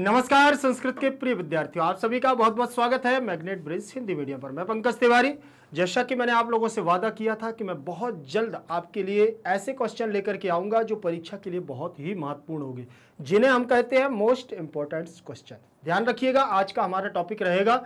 नमस्कार संस्कृत के प्रिय विद्यार्थियों आप सभी का बहुत बहुत स्वागत है मैग्नेट ब्रिज हिंदी मीडियम पर मैं पंकज तिवारी जैसा कि मैंने आप लोगों से वादा किया था कि मैं बहुत जल्द आपके लिए ऐसे क्वेश्चन लेकर के आऊँगा जो परीक्षा के लिए बहुत ही महत्वपूर्ण होंगे जिन्हें हम कहते हैं मोस्ट इम्पोर्टेंट क्वेश्चन ध्यान रखिएगा आज का हमारा टॉपिक रहेगा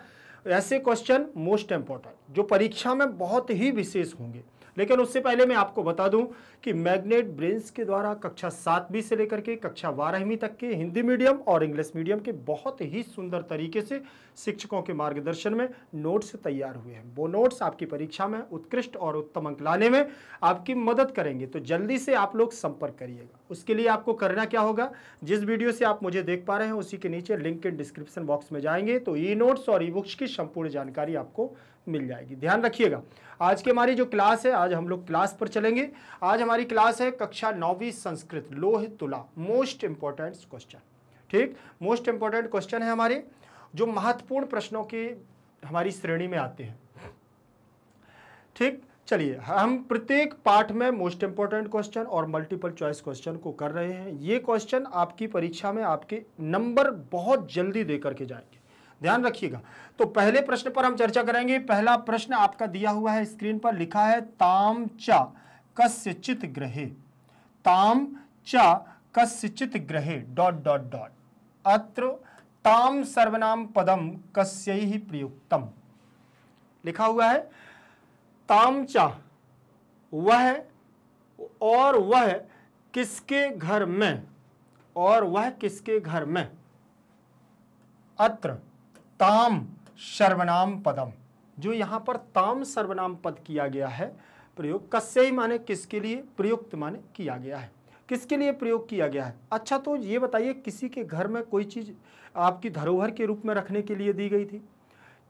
ऐसे क्वेश्चन मोस्ट इम्पोर्टेंट जो परीक्षा में बहुत ही विशेष होंगे लेकिन उससे पहले मैं आपको बता दूं कि मैग्नेट ब्रेन्स के द्वारा कक्षा सातवीं से लेकर के कक्षा बारहवीं तक के हिंदी मीडियम और इंग्लिश मीडियम के बहुत ही सुंदर तरीके से शिक्षकों के मार्गदर्शन में नोट्स तैयार हुए हैं वो नोट्स आपकी परीक्षा में उत्कृष्ट और उत्तम अंक लाने में आपकी मदद करेंगे तो जल्दी से आप लोग संपर्क करिएगा उसके लिए आपको करना क्या होगा जिस वीडियो से आप मुझे देख पा रहे हैं उसी के नीचे लिंक के डिस्क्रिप्शन बॉक्स में जाएंगे तो ई नोट्स और ई बुक्स की संपूर्ण जानकारी आपको मिल जाएगी ध्यान रखिएगा आज की हमारी जो क्लास है आज हम लोग क्लास पर चलेंगे आज हमारी क्लास है कक्षा नौवीं संस्कृत लोह तुला मोस्ट इंपॉर्टेंट क्वेश्चन ठीक मोस्ट इंपॉर्टेंट क्वेश्चन है हमारे जो महत्वपूर्ण प्रश्नों की हमारी श्रेणी में आते हैं ठीक चलिए हम प्रत्येक पाठ में मोस्ट इंपॉर्टेंट क्वेश्चन और मल्टीपल चॉइस क्वेश्चन को कर रहे हैं ये क्वेश्चन आपकी परीक्षा में आपके नंबर बहुत जल्दी दे करके जाएंगे ध्यान रखिएगा तो पहले प्रश्न पर हम चर्चा करेंगे पहला प्रश्न आपका दिया हुआ है स्क्रीन पर लिखा है तामचा कस्य चित ग्रहे ताम चा कस्यचित ग्रहे डॉट डॉट डॉट अत्र ताम सर्वनाम पदम कस्य ही प्रयुक्तम लिखा हुआ है ताम चा वह और वह किसके घर में और वह किसके घर में अत्र ताम सर्वनाम पदम जो यहाँ पर ताम सर्वनाम पद किया गया है प्रयोग कस्य ही माने किसके लिए प्रयुक्त माने किया गया है किसके लिए प्रयोग किया गया है अच्छा तो ये बताइए किसी के घर में कोई चीज़ आपकी धरोहर के रूप में रखने के लिए दी गई थी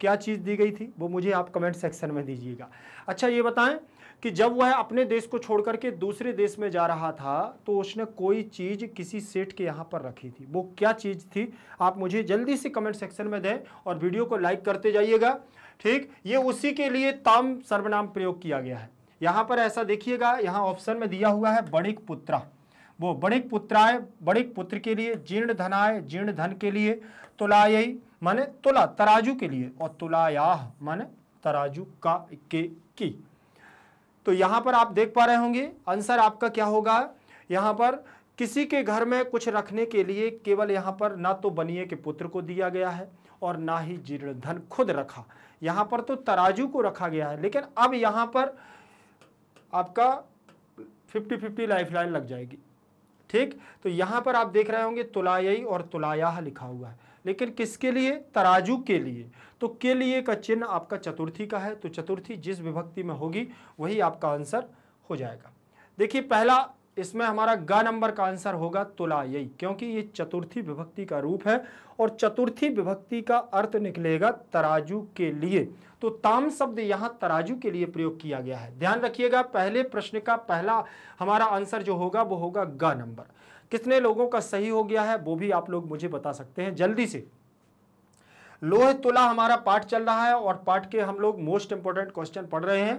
क्या चीज़ दी गई थी वो मुझे आप कमेंट सेक्शन में दीजिएगा अच्छा ये बताएं कि जब वह अपने देश को छोड़ करके दूसरे देश में जा रहा था तो उसने कोई चीज़ किसी सेठ के यहाँ पर रखी थी वो क्या चीज़ थी आप मुझे जल्दी से कमेंट सेक्शन में दें और वीडियो को लाइक करते जाइएगा ठीक ये उसी के लिए ताम सर्वनाम प्रयोग किया गया है यहाँ पर ऐसा देखिएगा यहाँ ऑप्शन में दिया हुआ है बणिक पुत्रा वो बणिक पुत्राए बणिक पुत्र के लिए जीर्ण धनाय जीर्ण धन के लिए तुलायी माने तुला तराजू के लिए और तुलायाह माने तराजू का के की तो यहां पर आप देख पा रहे होंगे आंसर आपका क्या होगा यहां पर किसी के घर में कुछ रखने के लिए केवल यहाँ पर ना तो बनिए के पुत्र को दिया गया है और ना ही जीर्णधन खुद रखा यहाँ पर तो तराजू को रखा गया है लेकिन अब यहां पर आपका फिफ्टी फिफ्टी लाइफ लाइन लग जाएगी ठीक तो यहां पर आप देख रहे होंगे तुलायी और तुलाया लिखा हुआ है लेकिन किसके लिए तराजू के लिए तो के लिए का चिन्ह आपका चतुर्थी का है तो चतुर्थी जिस विभक्ति में होगी वही आपका आंसर हो जाएगा देखिए पहला इसमें हमारा ग नंबर का आंसर होगा तुला यही क्योंकि ये चतुर्थी विभक्ति का रूप है और चतुर्थी विभक्ति का अर्थ निकलेगा तराजू के लिए तो ताम शब्द यहाँ तराजू के लिए प्रयोग किया गया है ध्यान रखिएगा पहले प्रश्न का पहला हमारा आंसर जो होगा वो होगा ग नंबर कितने लोगों का सही हो गया है वो भी आप लोग मुझे बता सकते हैं जल्दी से लोह तुला हमारा पाठ चल रहा है और पाठ के हम लोग मोस्ट इंपोर्टेंट क्वेश्चन पढ़ रहे हैं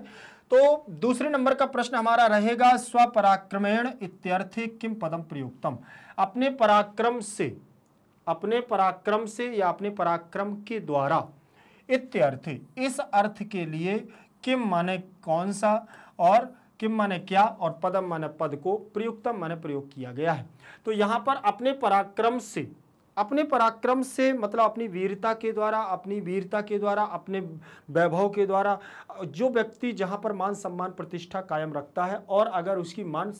तो दूसरे नंबर का प्रश्न हमारा रहेगा स्वपराक्रमेण इत्यर्थ किम पदम प्रयुक्तम अपने पराक्रम से अपने पराक्रम से या अपने पराक्रम के द्वारा इत्यर्थ इस अर्थ के लिए किम माने कौन सा और किम माने क्या और पदम माने पद को प्रयुक्तम माने प्रयोग किया गया है तो यहाँ पर अपने पराक्रम से अपने पराक्रम से मतलब अपनी वीरता के द्वारा अपनी वीरता के द्वारा अपने वैभव के द्वारा जो व्यक्ति जहाँ पर मान सम्मान प्रतिष्ठा कायम रखता है और अगर उसकी मान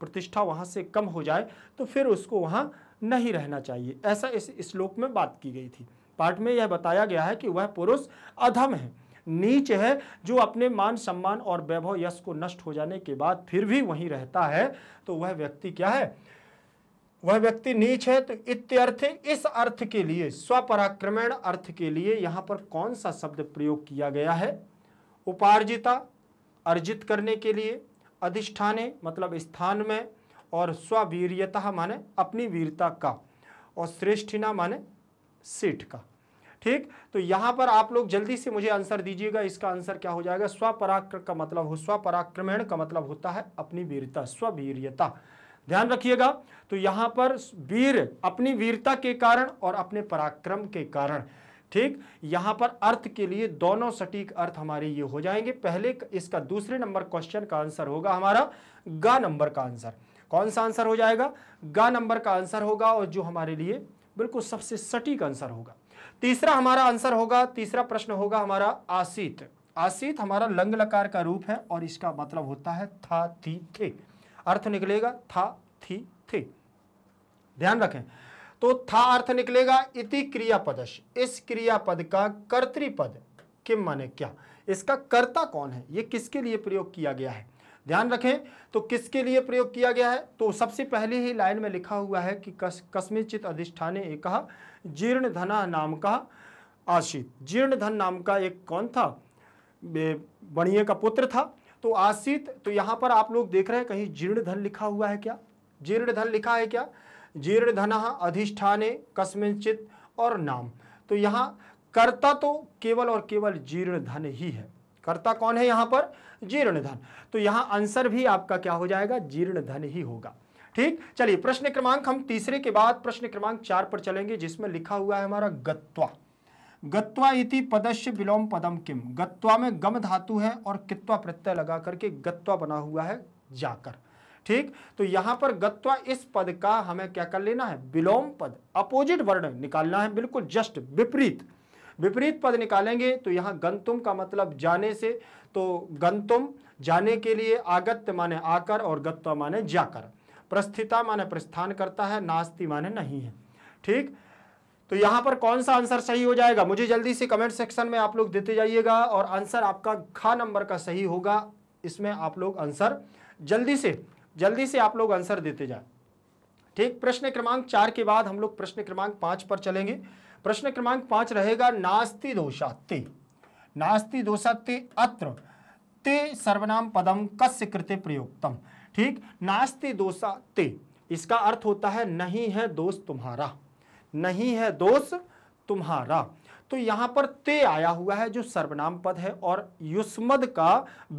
प्रतिष्ठा वहाँ से कम हो जाए तो फिर उसको वहाँ नहीं रहना चाहिए ऐसा इस श्लोक में बात की गई थी पाठ में यह बताया गया है कि वह पुरुष अधम है नीच है जो अपने मान सम्मान और वैभव यश को नष्ट हो जाने के बाद फिर भी वहीं रहता है तो वह व्यक्ति क्या है वह व्यक्ति नीच है तो इत्यर्थ इस अर्थ के लिए स्वपराक्रमण अर्थ के लिए यहाँ पर कौन सा शब्द प्रयोग किया गया है उपार्जिता अर्जित करने के लिए अधिष्ठाने मतलब स्थान में और स्ववीरता माने अपनी वीरता का और श्रेष्ठिना माने सेठ का ठीक तो यहां पर आप लोग जल्दी से मुझे आंसर दीजिएगा इसका आंसर क्या हो जाएगा स्वपराक्रम का मतलब हो स्वपराक्रमण का मतलब होता है अपनी वीरता स्वीरता ध्यान रखिएगा तो यहां पर वीर अपनी वीरता के कारण और अपने पराक्रम के कारण ठीक यहां पर अर्थ के लिए दोनों सटीक अर्थ हमारे ये हो जाएंगे पहले इसका दूसरे नंबर क्वेश्चन का आंसर होगा हमारा गा नंबर का आंसर कौन सा आंसर हो जाएगा गा नंबर का आंसर होगा और जो हमारे लिए बिल्कुल सबसे सटीक आंसर होगा तीसरा हमारा आंसर होगा तीसरा प्रश्न होगा हमारा आसित आसित हमारा लंग लकार का रूप है और इसका मतलब होता है था थी थे अर्थ निकलेगा था थी थे ध्यान रखें तो था अर्थ निकलेगा इति क्रियापदश इस क्रियापद का कर्तृपद किम माने क्या इसका कर्ता कौन है ये किसके लिए प्रयोग किया गया है ध्यान रखें तो किसके लिए प्रयोग किया गया है तो सबसे पहले ही लाइन में लिखा हुआ है कि कस कस्मिचित अधिष्ठाने एक कहा जीर्ण धना नाम का आशित जीर्ण धन नाम का एक कौन था बणिये का पुत्र था तो आशित तो यहाँ पर आप लोग देख रहे हैं कहीं जीर्ण धन लिखा हुआ है क्या जीर्ण धन लिखा है क्या जीर्ण धन अधिष्ठाने कस्मिंचित और नाम तो यहाँ कर्ता तो केवल और केवल जीर्ण धन ही है कर्ता कौन है यहां पर जीर्ण धन तो यहां आंसर भी आपका क्या हो जाएगा जीर्ण धन ही होगा ठीक चलिए प्रश्न क्रमांक हम तीसरे के बाद प्रश्न क्रमांक चार पर चलेंगे जिसमें लिखा हुआ है हमारा गत्वा गत्वा इति पदस्य विलोम पदम किम गत्वा में गम धातु है और कित्वा प्रत्यय लगा करके गत्वा बना हुआ है जाकर ठीक तो यहां पर गत्वा इस पद का हमें क्या कर लेना है विलोम पद अपोजिट वर्ण निकालना है बिल्कुल जस्ट विपरीत विपरीत पद निकालेंगे तो यहाँ गंतुम का मतलब जाने से तो गंतुम जाने के लिए आगत्य माने आकर और गत्व माने जाकर प्रस्थिता माने प्रस्थान करता है नास्ति माने नहीं है ठीक तो यहाँ पर कौन सा आंसर सही हो जाएगा मुझे जल्दी से कमेंट सेक्शन में आप लोग देते जाइएगा और आंसर आपका खा नंबर का सही होगा इसमें आप लोग आंसर जल्दी से जल्दी से आप लोग आंसर देते जाए ठीक प्रश्न क्रमांक चार के बाद हम लोग प्रश्न क्रमांक पाँच पर चलेंगे प्रश्न क्रमांक पांच रहेगा नास्ति दोषा ते नास्ति दोषा ते अत्र ते सर्वनाम पदम कस्य कृते प्रयोगतम ठीक नास्ति दोषा ते इसका अर्थ होता है नहीं है दोष तुम्हारा नहीं है दोष तुम्हारा तो यहां पर ते आया हुआ है जो सर्वनाम पद है और युष्मद का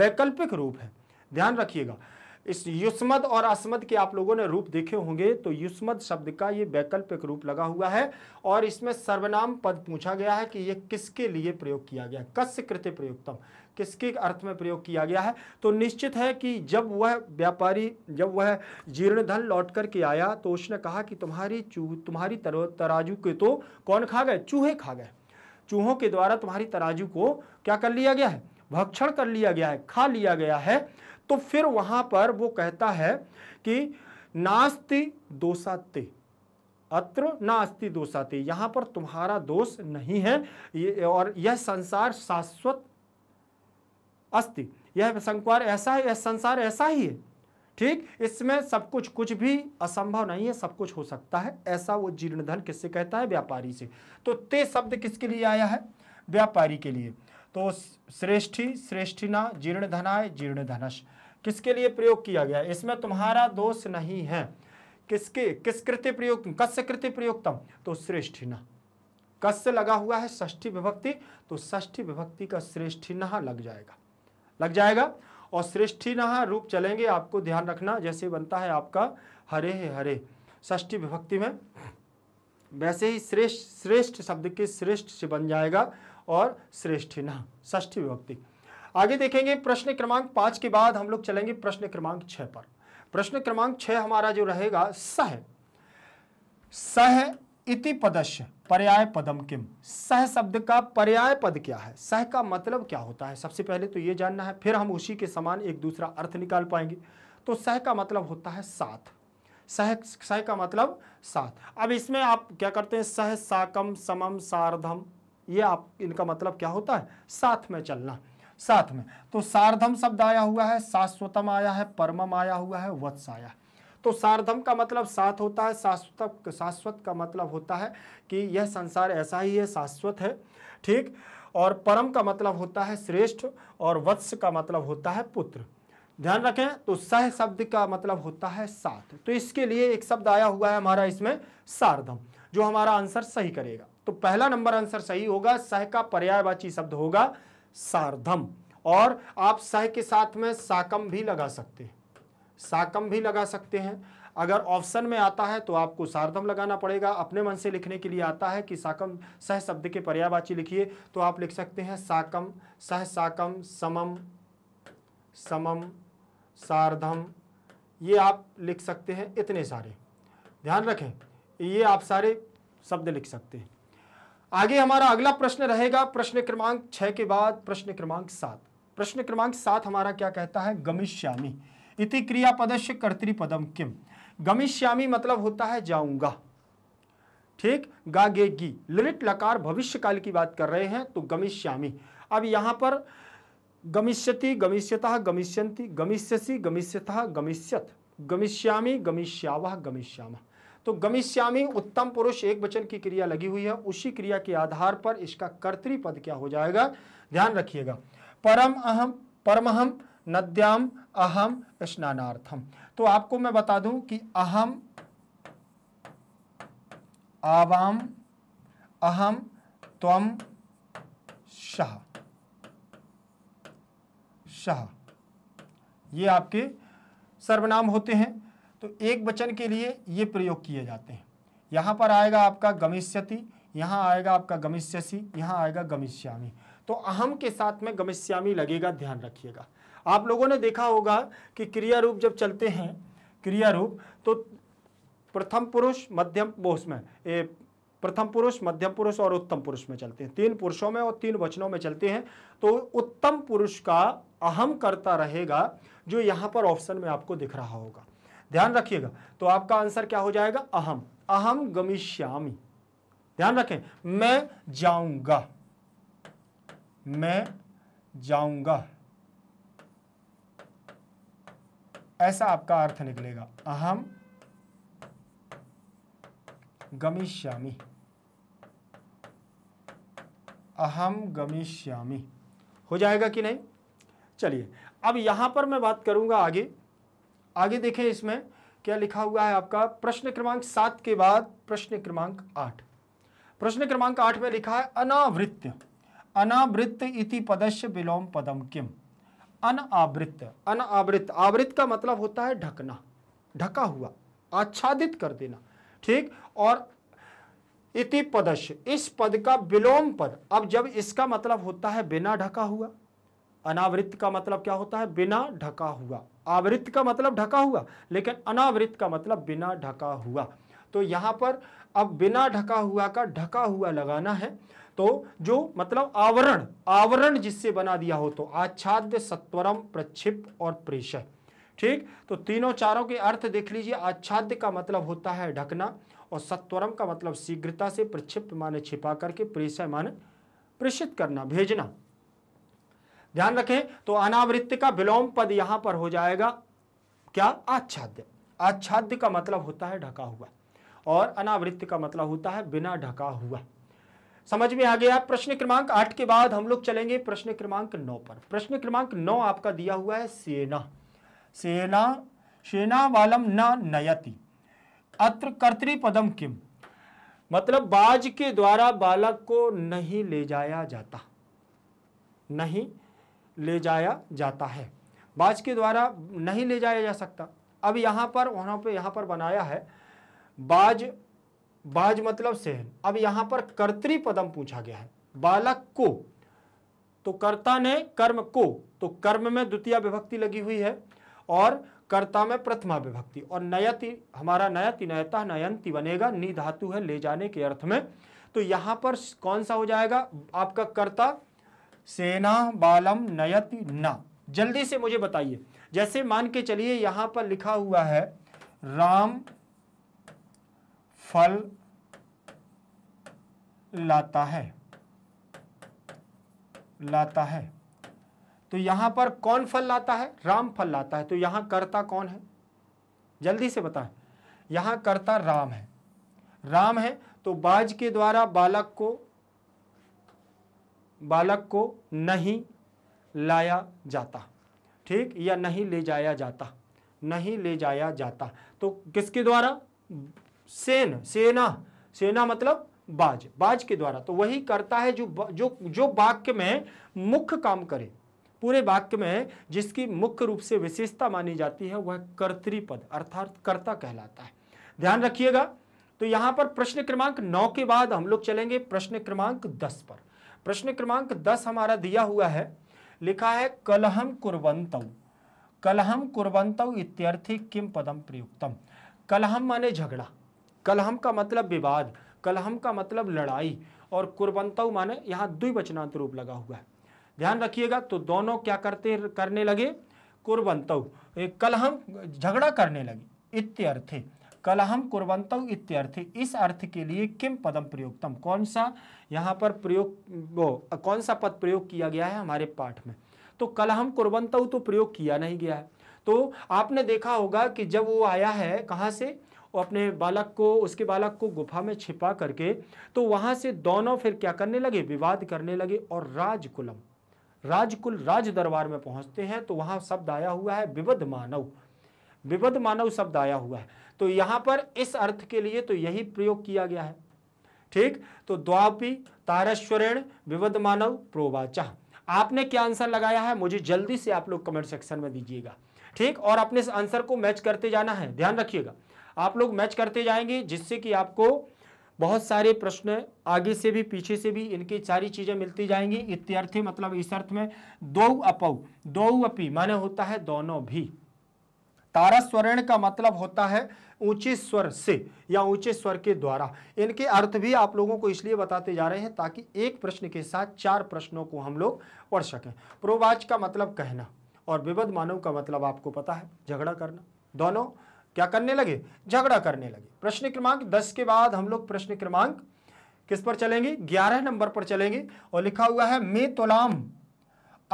वैकल्पिक रूप है ध्यान रखिएगा इस युष्मद और अस्मद के आप लोगों ने रूप देखे होंगे तो युष्मद शब्द का ये वैकल्पिक रूप लगा हुआ है और इसमें सर्वनाम पद पूछा गया है कि ये किसके लिए प्रयोग किया गया कस्य कृत्य प्रयोगतम किसके अर्थ में प्रयोग किया गया है तो निश्चित है कि जब वह व्यापारी जब वह जीर्णधन लौट करके आया तो उसने कहा कि तुम्हारी चूह तुम्हारी तर, तराजू के तो कौन खा गए चूहे खा गए चूहों के द्वारा तुम्हारी तराजू को क्या कर लिया गया है भक्षण कर लिया गया है खा लिया गया है तो फिर वहां पर वो कहता है कि नास्ति दोषाते अत्र नास्ति दोषाते यहां पर तुम्हारा दोष नहीं है और यह संसार शाश्वत अस्ति यह संकवार ऐसा है यह संसार ऐसा ही है ठीक इसमें सब कुछ कुछ भी असंभव नहीं है सब कुछ हो सकता है ऐसा वो जीर्णधन किससे कहता है व्यापारी से तो ते शब्द किसके लिए आया है व्यापारी के लिए तो श्रेष्ठी श्रेष्ठिना जीर्णधनाय जीर्णधनश जीर्ण किसके लिए प्रयोग किया गया इसमें तुम्हारा दोष नहीं है किसके किस कृत्य प्रयोग कस्य कृत्य प्रयोगतम तो श्रेष्ठ न कस लगा हुआ है ष्ठी विभक्ति तो ष्ठी विभक्ति का श्रेष्ठ न लग जाएगा लग जाएगा और श्रेष्ठी न रूप चलेंगे आपको ध्यान रखना जैसे बनता है आपका हरे हरे ष्ठी विभक्ति में वैसे ही श्रेष्ठ श्रेष्ठ शब्द के श्रेष्ठ से बन जाएगा और श्रेष्ठ न ष्ठी विभक्ति आगे देखेंगे प्रश्न क्रमांक पांच के बाद हम लोग चलेंगे प्रश्न क्रमांक छह पर प्रश्न क्रमांक छह हमारा जो रहेगा सह सह इति पदस्य पर्याय पदम किम सह शब्द का पर्याय पद क्या है सह का मतलब क्या होता है सबसे पहले तो ये जानना है फिर हम उसी के समान एक दूसरा अर्थ निकाल पाएंगे तो सह का मतलब होता है साथ सह सह का मतलब साथ अब इसमें आप क्या करते हैं सह साकम समम सारधम ये आप इनका मतलब क्या होता है साथ में चलना साथ में तो सारधम शब्द आया हुआ है शाश्वतम आया है परमम आया हुआ है वत्स आया तो सारधम का मतलब साथ होता है शाश्वत शाश्वत का मतलब होता है कि यह संसार ऐसा ही है शाश्वत है ठीक और परम का मतलब होता है श्रेष्ठ और वत्स का मतलब होता है पुत्र ध्यान रखें तो सह शब्द का मतलब होता है साथ तो इसके लिए एक शब्द आया हुआ है हमारा इसमें सारधम जो हमारा आंसर सही करेगा तो पहला नंबर आंसर सही होगा सह का पर्यायवाची शब्द होगा सार्धम और आप सह के साथ में साकम भी लगा सकते हैं साकम भी लगा सकते हैं अगर ऑप्शन में आता है तो आपको सार्धम लगाना पड़ेगा अपने मन से लिखने के लिए आता है कि साकम सह शब्द के पर्यावाची लिखिए तो आप लिख सकते हैं साकम सह साकम समम समम सार्धम ये आप लिख सकते हैं इतने सारे ध्यान रखें ये आप सारे शब्द लिख सकते हैं आगे हमारा अगला प्रश्न रहेगा प्रश्न क्रमांक छह के बाद प्रश्न क्रमांक सात प्रश्न क्रमांक सात हमारा क्या कहता है गमिष्यामी इति क्रियापदस्य कर्तृपदम किम गमिष्यामी मतलब होता है जाऊंगा ठीक गागेगी ललित लकार भविष्य काल की बात कर रहे हैं तो गमिष्यामी अब यहाँ पर गमिष्यति गमिष्यतः गमिष्यंती गमिष्यसी गमिष्यतः गमिष्यत गमिष्यामी गमिष्यावा गमिष्यामा तो गमिश्यामी उत्तम पुरुष एक वचन की क्रिया लगी हुई है उसी क्रिया के आधार पर इसका कर्तृपद क्या हो जाएगा ध्यान रखिएगा परम अहम परमहम नद्याम अहम स्नानार्थम तो आपको मैं बता दूं कि अहम आवाम अहम त्वम शाह शाह ये आपके सर्वनाम होते हैं तो एक वचन के लिए ये प्रयोग किए जाते हैं यहाँ पर आएगा आपका गमिष्यति यहाँ आएगा आपका गमिष्यसी यहाँ आएगा गमिष्यामी तो अहम के साथ में गमिष्यामी लगेगा ध्यान रखिएगा आप लोगों ने देखा होगा कि क्रिया रूप जब चलते हैं क्रिया रूप तो प्रथम पुरुष मध्यम बोस में ए, प्रथम पुरुष मध्यम पुरुष और उत्तम पुरुष में चलते हैं तीन पुरुषों में और तीन वचनों में चलते हैं तो उत्तम पुरुष का अहम करता रहेगा जो यहाँ पर ऑप्शन में आपको दिख रहा होगा ध्यान रखिएगा तो आपका आंसर क्या हो जाएगा अहम अहम गमिष्यामी ध्यान रखें मैं जाऊंगा मैं जाऊंगा ऐसा आपका अर्थ निकलेगा अहम गमिष्यामी अहम गमिष्यामी हो जाएगा कि नहीं चलिए अब यहां पर मैं बात करूंगा आगे आगे देखें इसमें क्या लिखा हुआ है आपका प्रश्न क्रमांक सात के बाद प्रश्न क्रमांक आठ प्रश्न क्रमांक आठ में लिखा है अनावृत्त अनावृत्त इति पदस्य विलोम पदम किम अनावृत्त अनावृत्त आवृत्त का मतलब होता है ढकना ढका हुआ आच्छादित कर देना ठीक और इति पदस्य इस पद का विलोम पद अब जब इसका मतलब होता है बिना ढका हुआ अनावृत्त का मतलब क्या होता है बिना ढका हुआ आवृत का मतलब ढका हुआ लेकिन अनावृत का मतलब बिना ढका हुआ तो यहाँ पर अब बिना ढका हुआ का ढका हुआ लगाना है तो जो मतलब आवरण आवरण जिससे बना दिया हो तो आच्छाद्य सत्वरम प्रक्षिप्त और प्रेषय ठीक तो तीनों चारों के अर्थ देख लीजिए आच्छाद्य का मतलब होता है ढकना और सत्वरम का मतलब शीघ्रता से प्रक्षिप्त माने छिपा करके प्रेषय माने प्रेषित करना भेजना ध्यान रखें तो अनावृत्त का विलोम पद यहां पर हो जाएगा क्या आच्छाद्य आच्छाद्य का मतलब होता है ढका हुआ और अनावृत्त का मतलब होता है बिना ढका हुआ समझ में आ गया प्रश्न क्रमांक आठ के बाद हम लोग चलेंगे प्रश्न क्रमांक नौ पर प्रश्न क्रमांक नौ आपका दिया हुआ है सेना सेना सेना वालम न नयति अत्र कर्तृपदम किम मतलब बाज के द्वारा बालक को नहीं ले जाया जाता नहीं ले जाया जाता है बाज के द्वारा नहीं ले जाया जा सकता अब यहाँ पर वहाँ पे यहाँ पर बनाया है बाज बाज मतलब सहन अब यहाँ पर कर्तरी पदम पूछा गया है बालक को तो कर्ता ने कर्म को तो कर्म में द्वितीय विभक्ति लगी हुई है और कर्ता में प्रथमा विभक्ति और नयति हमारा नयति नयता नयंती बनेगा निधातु धातु है ले जाने के अर्थ में तो यहाँ पर कौन सा हो जाएगा आपका कर्ता सेना बालम नयति न जल्दी से मुझे बताइए जैसे मान के चलिए यहां पर लिखा हुआ है राम फल लाता है लाता है तो यहां पर कौन फल लाता है राम फल लाता है तो यहां कर्ता कौन है जल्दी से बताएं यहां कर्ता राम है राम है तो बाज के द्वारा बालक को बालक को नहीं लाया जाता ठीक या नहीं ले जाया जाता नहीं ले जाया जाता तो किसके द्वारा सेन सेना सेना मतलब बाज बाज के द्वारा तो वही करता है जो जो जो वाक्य में मुख्य काम करे पूरे वाक्य में जिसकी मुख्य रूप से विशेषता मानी जाती है वह कर्तृपद अर्थात कर्ता कहलाता है ध्यान रखिएगा तो यहां पर प्रश्न क्रमांक नौ के बाद हम लोग चलेंगे प्रश्न क्रमांक दस पर प्रश्न क्रमांक दस हमारा दिया हुआ है लिखा है कलहम कुरवंतव कलहम कुरवंतव इत्यर्थी किम पदम प्रयुक्तम कलहम माने झगड़ा कलहम का मतलब विवाद कलहम का मतलब लड़ाई और कुरबंतव माने यहाँ द्विवचनांत रूप लगा हुआ है ध्यान रखिएगा तो दोनों क्या करते करने लगे कुरबंतव कलहम झगड़ा करने लगे इत्यर्थे कलहम कुरवंत इत्यर्थ इस अर्थ के लिए किम पदम प्रयोगतम कौन सा यहाँ पर प्रयोग वो कौन सा पद प्रयोग किया गया है हमारे पाठ में तो कलहम कुरवंत तो प्रयोग किया नहीं गया है तो आपने देखा होगा कि जब वो आया है कहाँ से वो अपने बालक को उसके बालक को गुफा में छिपा करके तो वहाँ से दोनों फिर क्या करने लगे विवाद करने लगे और राजकुलम राजकुल राज दरबार में पहुँचते हैं तो वहाँ शब्द आया हुआ है विवध मानव विवध मानव शब्द आया हुआ है तो यहां पर इस अर्थ के लिए तो यही प्रयोग किया गया है ठीक तो द्वापी तारेश्वरेण विवद मानव प्रोवाचा आपने क्या आंसर लगाया है मुझे जल्दी से आप लोग कमेंट सेक्शन में दीजिएगा ठीक और अपने इस आंसर को मैच करते जाना है ध्यान रखिएगा आप लोग मैच करते जाएंगे जिससे कि आपको बहुत सारे प्रश्न आगे से भी पीछे से भी इनकी सारी चीज़ें मिलती जाएंगी इत्यर्थ मतलब इस अर्थ में दो दो अपी माने होता है दोनों भी तारा स्वर्ण का मतलब होता है ऊंचे स्वर से या ऊंचे स्वर के द्वारा इनके अर्थ भी आप लोगों को इसलिए बताते जा रहे हैं ताकि एक प्रश्न के साथ चार प्रश्नों को हम लोग पढ़ सकें प्रोवाच का मतलब कहना और विवध मानव का मतलब आपको पता है झगड़ा करना दोनों क्या करने लगे झगड़ा करने लगे प्रश्न क्रमांक दस के बाद हम लोग प्रश्न क्रमांक किस पर चलेंगे ग्यारह नंबर पर चलेंगे और लिखा हुआ है मे तोलाम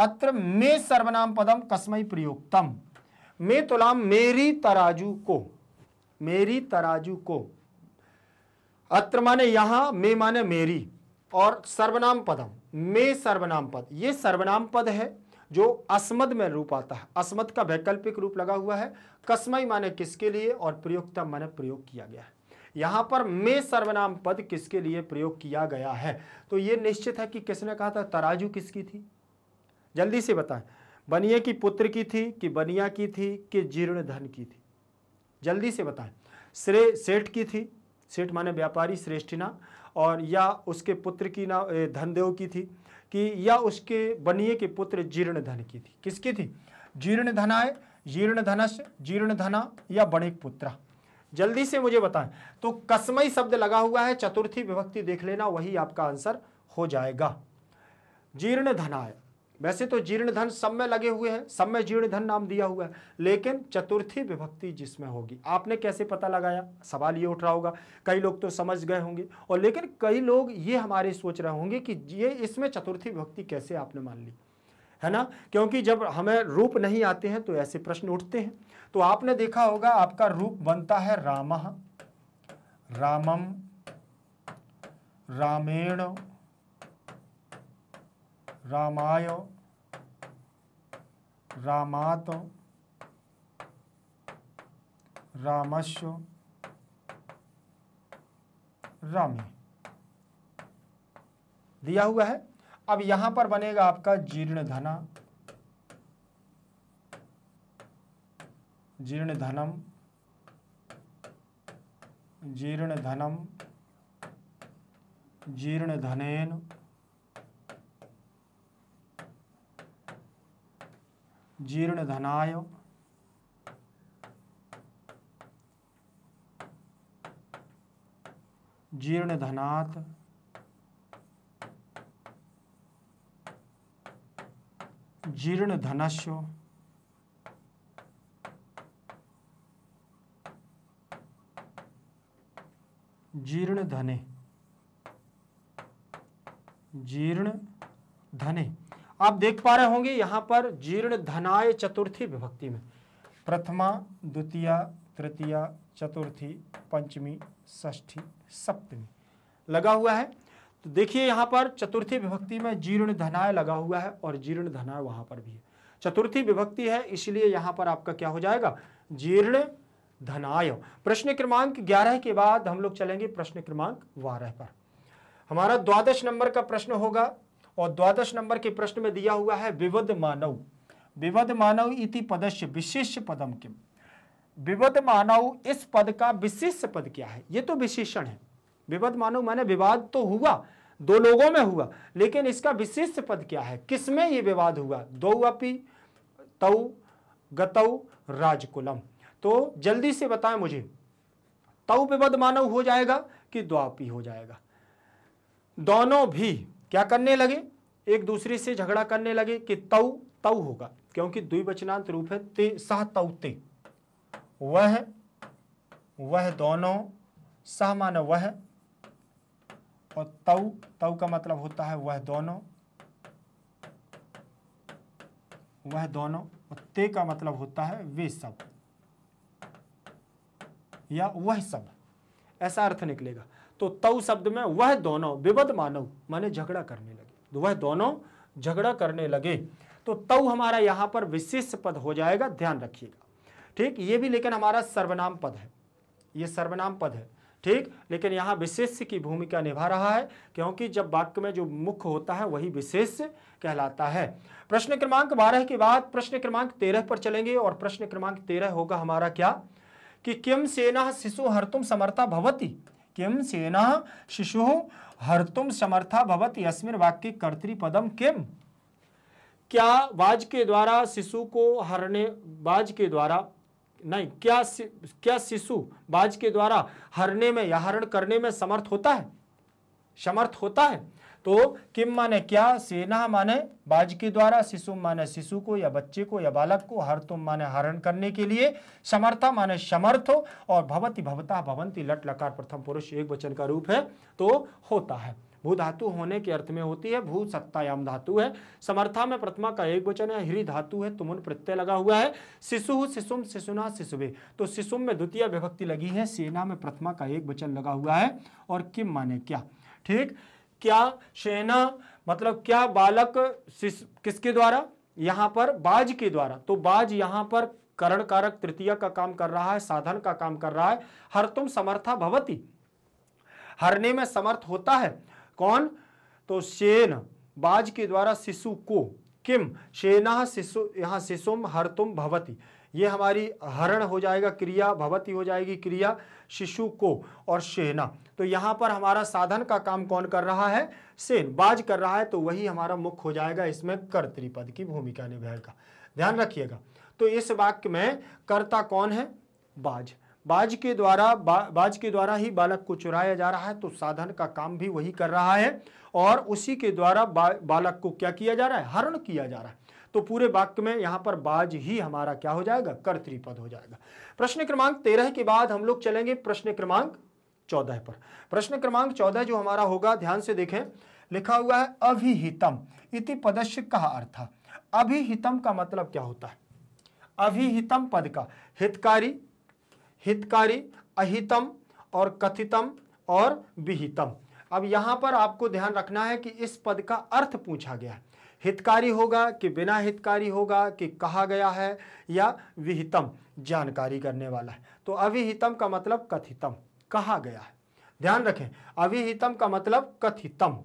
अत्र मे सर्वनाम पदम कसमय प्रयोगतम मे तुलाम तो मेरी तराजू को मेरी तराजू को अत्र माने यहां मे माने मेरी और सर्वनाम पदम मे सर्वनाम पद ये सर्वनाम पद है जो अस्मद में रूप आता है अस्मद का वैकल्पिक रूप लगा हुआ है कसमई माने किसके लिए और प्रयोगता माने प्रयोग किया गया है यहां पर मे सर्वनाम पद किसके लिए प्रयोग किया गया है तो ये निश्चित है कि किसने कहा था तराजू किसकी थी जल्दी से बताएं बनिए की पुत्र की थी कि बनिया की थी कि जीर्ण धन की थी जल्दी से बताएं श्रे सेठ की थी सेठ माने व्यापारी श्रेष्ठिना और या उसके पुत्र की ना धनदेव की थी कि या उसके बनिए के पुत्र जीर्ण धन की थी किसकी थी जीर्ण धनाय जीर्ण धनस जीर्ण धना या बणिक पुत्रा जल्दी से मुझे बताएं तो कसमई शब्द लगा हुआ है चतुर्थी विभक्ति देख लेना वही आपका आंसर हो जाएगा जीर्ण धनाय वैसे तो जीर्ण धन सब में लगे हुए हैं सब में जीर्ण धन नाम दिया हुआ है लेकिन चतुर्थी विभक्ति जिसमें होगी आपने कैसे पता लगाया सवाल ये उठ रहा होगा कई लोग तो समझ गए होंगे और लेकिन कई लोग ये हमारे सोच रहे होंगे कि ये इसमें चतुर्थी विभक्ति कैसे आपने मान ली है ना क्योंकि जब हमें रूप नहीं आते हैं तो ऐसे प्रश्न उठते हैं तो आपने देखा होगा आपका रूप बनता है राम रामम रामेण रामाय रामात रामस्व राम दिया हुआ है अब यहां पर बनेगा आपका जीर्ण धना जीर्ण धनम जीर्ण धनम जीर्ण धनेन जीर्ण धनाय जीर्ण धनात् जीर्ण धनस्व जीर्ण धने जीर्ण धने आप देख पा रहे होंगे यहां पर जीर्ण धनाय चतुर्थी विभक्ति में प्रथमा द्वितीय तृतीय चतुर्थी पंचमी ष्ठी सप्तमी लगा हुआ है तो देखिए यहां पर चतुर्थी विभक्ति में जीर्ण धनाय लगा हुआ है और जीर्ण धनाय वहां पर भी है चतुर्थी विभक्ति है इसलिए यहां पर आपका क्या हो जाएगा जीर्ण धनाय प्रश्न क्रमांक ग्यारह के बाद हम लोग चलेंगे प्रश्न क्रमांक बारह पर हमारा द्वादश नंबर का प्रश्न होगा और द्वादश नंबर के प्रश्न में दिया हुआ है विवद मानव विवद मानव इति पदस्य विशेष पदम किम विवद मानव इस पद का विशिष्ट पद क्या है ये तो विशेषण है विवद मानव माने विवाद तो हुआ दो लोगों में हुआ लेकिन इसका विशिष्ट पद क्या है किसमें ये विवाद हुआ दो अपी तव गतऊ राजकुलम तो जल्दी से बताएं मुझे तव विवद मानव हो जाएगा कि द्वापी हो जाएगा दोनों भी क्या करने लगे एक दूसरे से झगड़ा करने लगे कि तऊ तऊ होगा क्योंकि द्विवचनांत रूप है ते सह ते वह वह दोनों सह माने वह और तऊ तऊ का मतलब होता है वह दोनों वह दोनों और ते का मतलब होता है वे सब या वह सब ऐसा अर्थ निकलेगा तो तव शब्द में वह दोनों विवद मानव माने झगड़ा करने लगे तो वह दोनों झगड़ा करने लगे तो तव हमारा यहाँ पर विशेष पद हो जाएगा ध्यान रखिएगा ठीक ये भी लेकिन हमारा सर्वनाम पद है ये सर्वनाम पद है ठीक लेकिन यहाँ विशेष की भूमिका निभा रहा है क्योंकि जब वाक्य में जो मुख्य होता है वही विशेष कहलाता है प्रश्न क्रमांक बारह के बाद प्रश्न क्रमांक तेरह पर चलेंगे और प्रश्न क्रमांक तेरह होगा हमारा क्या कि किम सेना शिशु हर तुम समर्था भवती किम सेना शिशु हर्तुम समर्था भवत यस्मिन वाक्य कर्तृपदम किम क्या वाज के द्वारा शिशु को हरने वाज के द्वारा नहीं क्या क्या शिशु बाज के द्वारा हरने में या हरण करने में समर्थ होता है समर्थ होता है तो किम माने क्या सेना माने बाज के द्वारा शिशु माने शिशु को या बच्चे को या बालक को हर तुम माने हरण करने के लिए समर्था माने समर्थ हो और भवती भवता भवंती लट लकार प्रथम पुरुष एक वचन का रूप है तो होता है भू धातु होने के अर्थ में होती है भू सत्तायाम धातु है समर्था में प्रथमा का एक वचन है हिरी धातु है तुमुन प्रत्यय लगा हुआ है शिशु शिशुम शिशुना शिशुवे तो शिशुम में द्वितीय विभक्ति लगी है सेना में प्रथमा का एक वचन लगा हुआ है और किम माने क्या ठीक क्या सेना मतलब क्या बालक किसके द्वारा यहां पर बाज के द्वारा तो बाज यहां पर करण कारक तृतीय का काम कर रहा है साधन का काम कर रहा है हर तुम समर्था भवती हरने में समर्थ होता है कौन तो सेन बाज के द्वारा शिशु को किम सेना शिशु यहां शिशुम हर तुम भवती ये हमारी हरण हो जाएगा क्रिया भवती हो जाएगी क्रिया शिशु को और सेना तो यहाँ पर हमारा साधन का काम कौन कर रहा है सेन बाज कर रहा है तो वही हमारा मुख्य हो जाएगा इसमें कर्तृपद की भूमिका निभाएगा ध्यान रखिएगा तो इस वाक्य में कर्ता कौन है बाज बाज के द्वारा बा, बाज के द्वारा ही बालक को चुराया जा रहा है तो साधन का काम भी वही कर रहा है और उसी के द्वारा बा, बालक को क्या किया जा रहा है हरण किया जा रहा है तो पूरे वाक्य में यहाँ पर बाज ही हमारा क्या हो जाएगा कर्तृपद हो जाएगा प्रश्न क्रमांक तेरह के बाद हम लोग चलेंगे प्रश्न क्रमांक चौदह पर प्रश्न क्रमांक चौदह जो हमारा होगा ध्यान से देखें लिखा हुआ है अभिहितम इति पदस्य का अर्थ अभिहितम का मतलब क्या होता है अभिहितम पद का हितकारी हितकारी अहितम और कथितम और विहितम अब यहां पर आपको ध्यान रखना है कि इस पद का अर्थ पूछा गया है हितकारी होगा कि बिना हितकारी होगा कि कहा गया है या विहितम जानकारी करने वाला है तो अभिहितम का मतलब कथितम कहा गया है ध्यान रखें अभिहितम का मतलब कथितम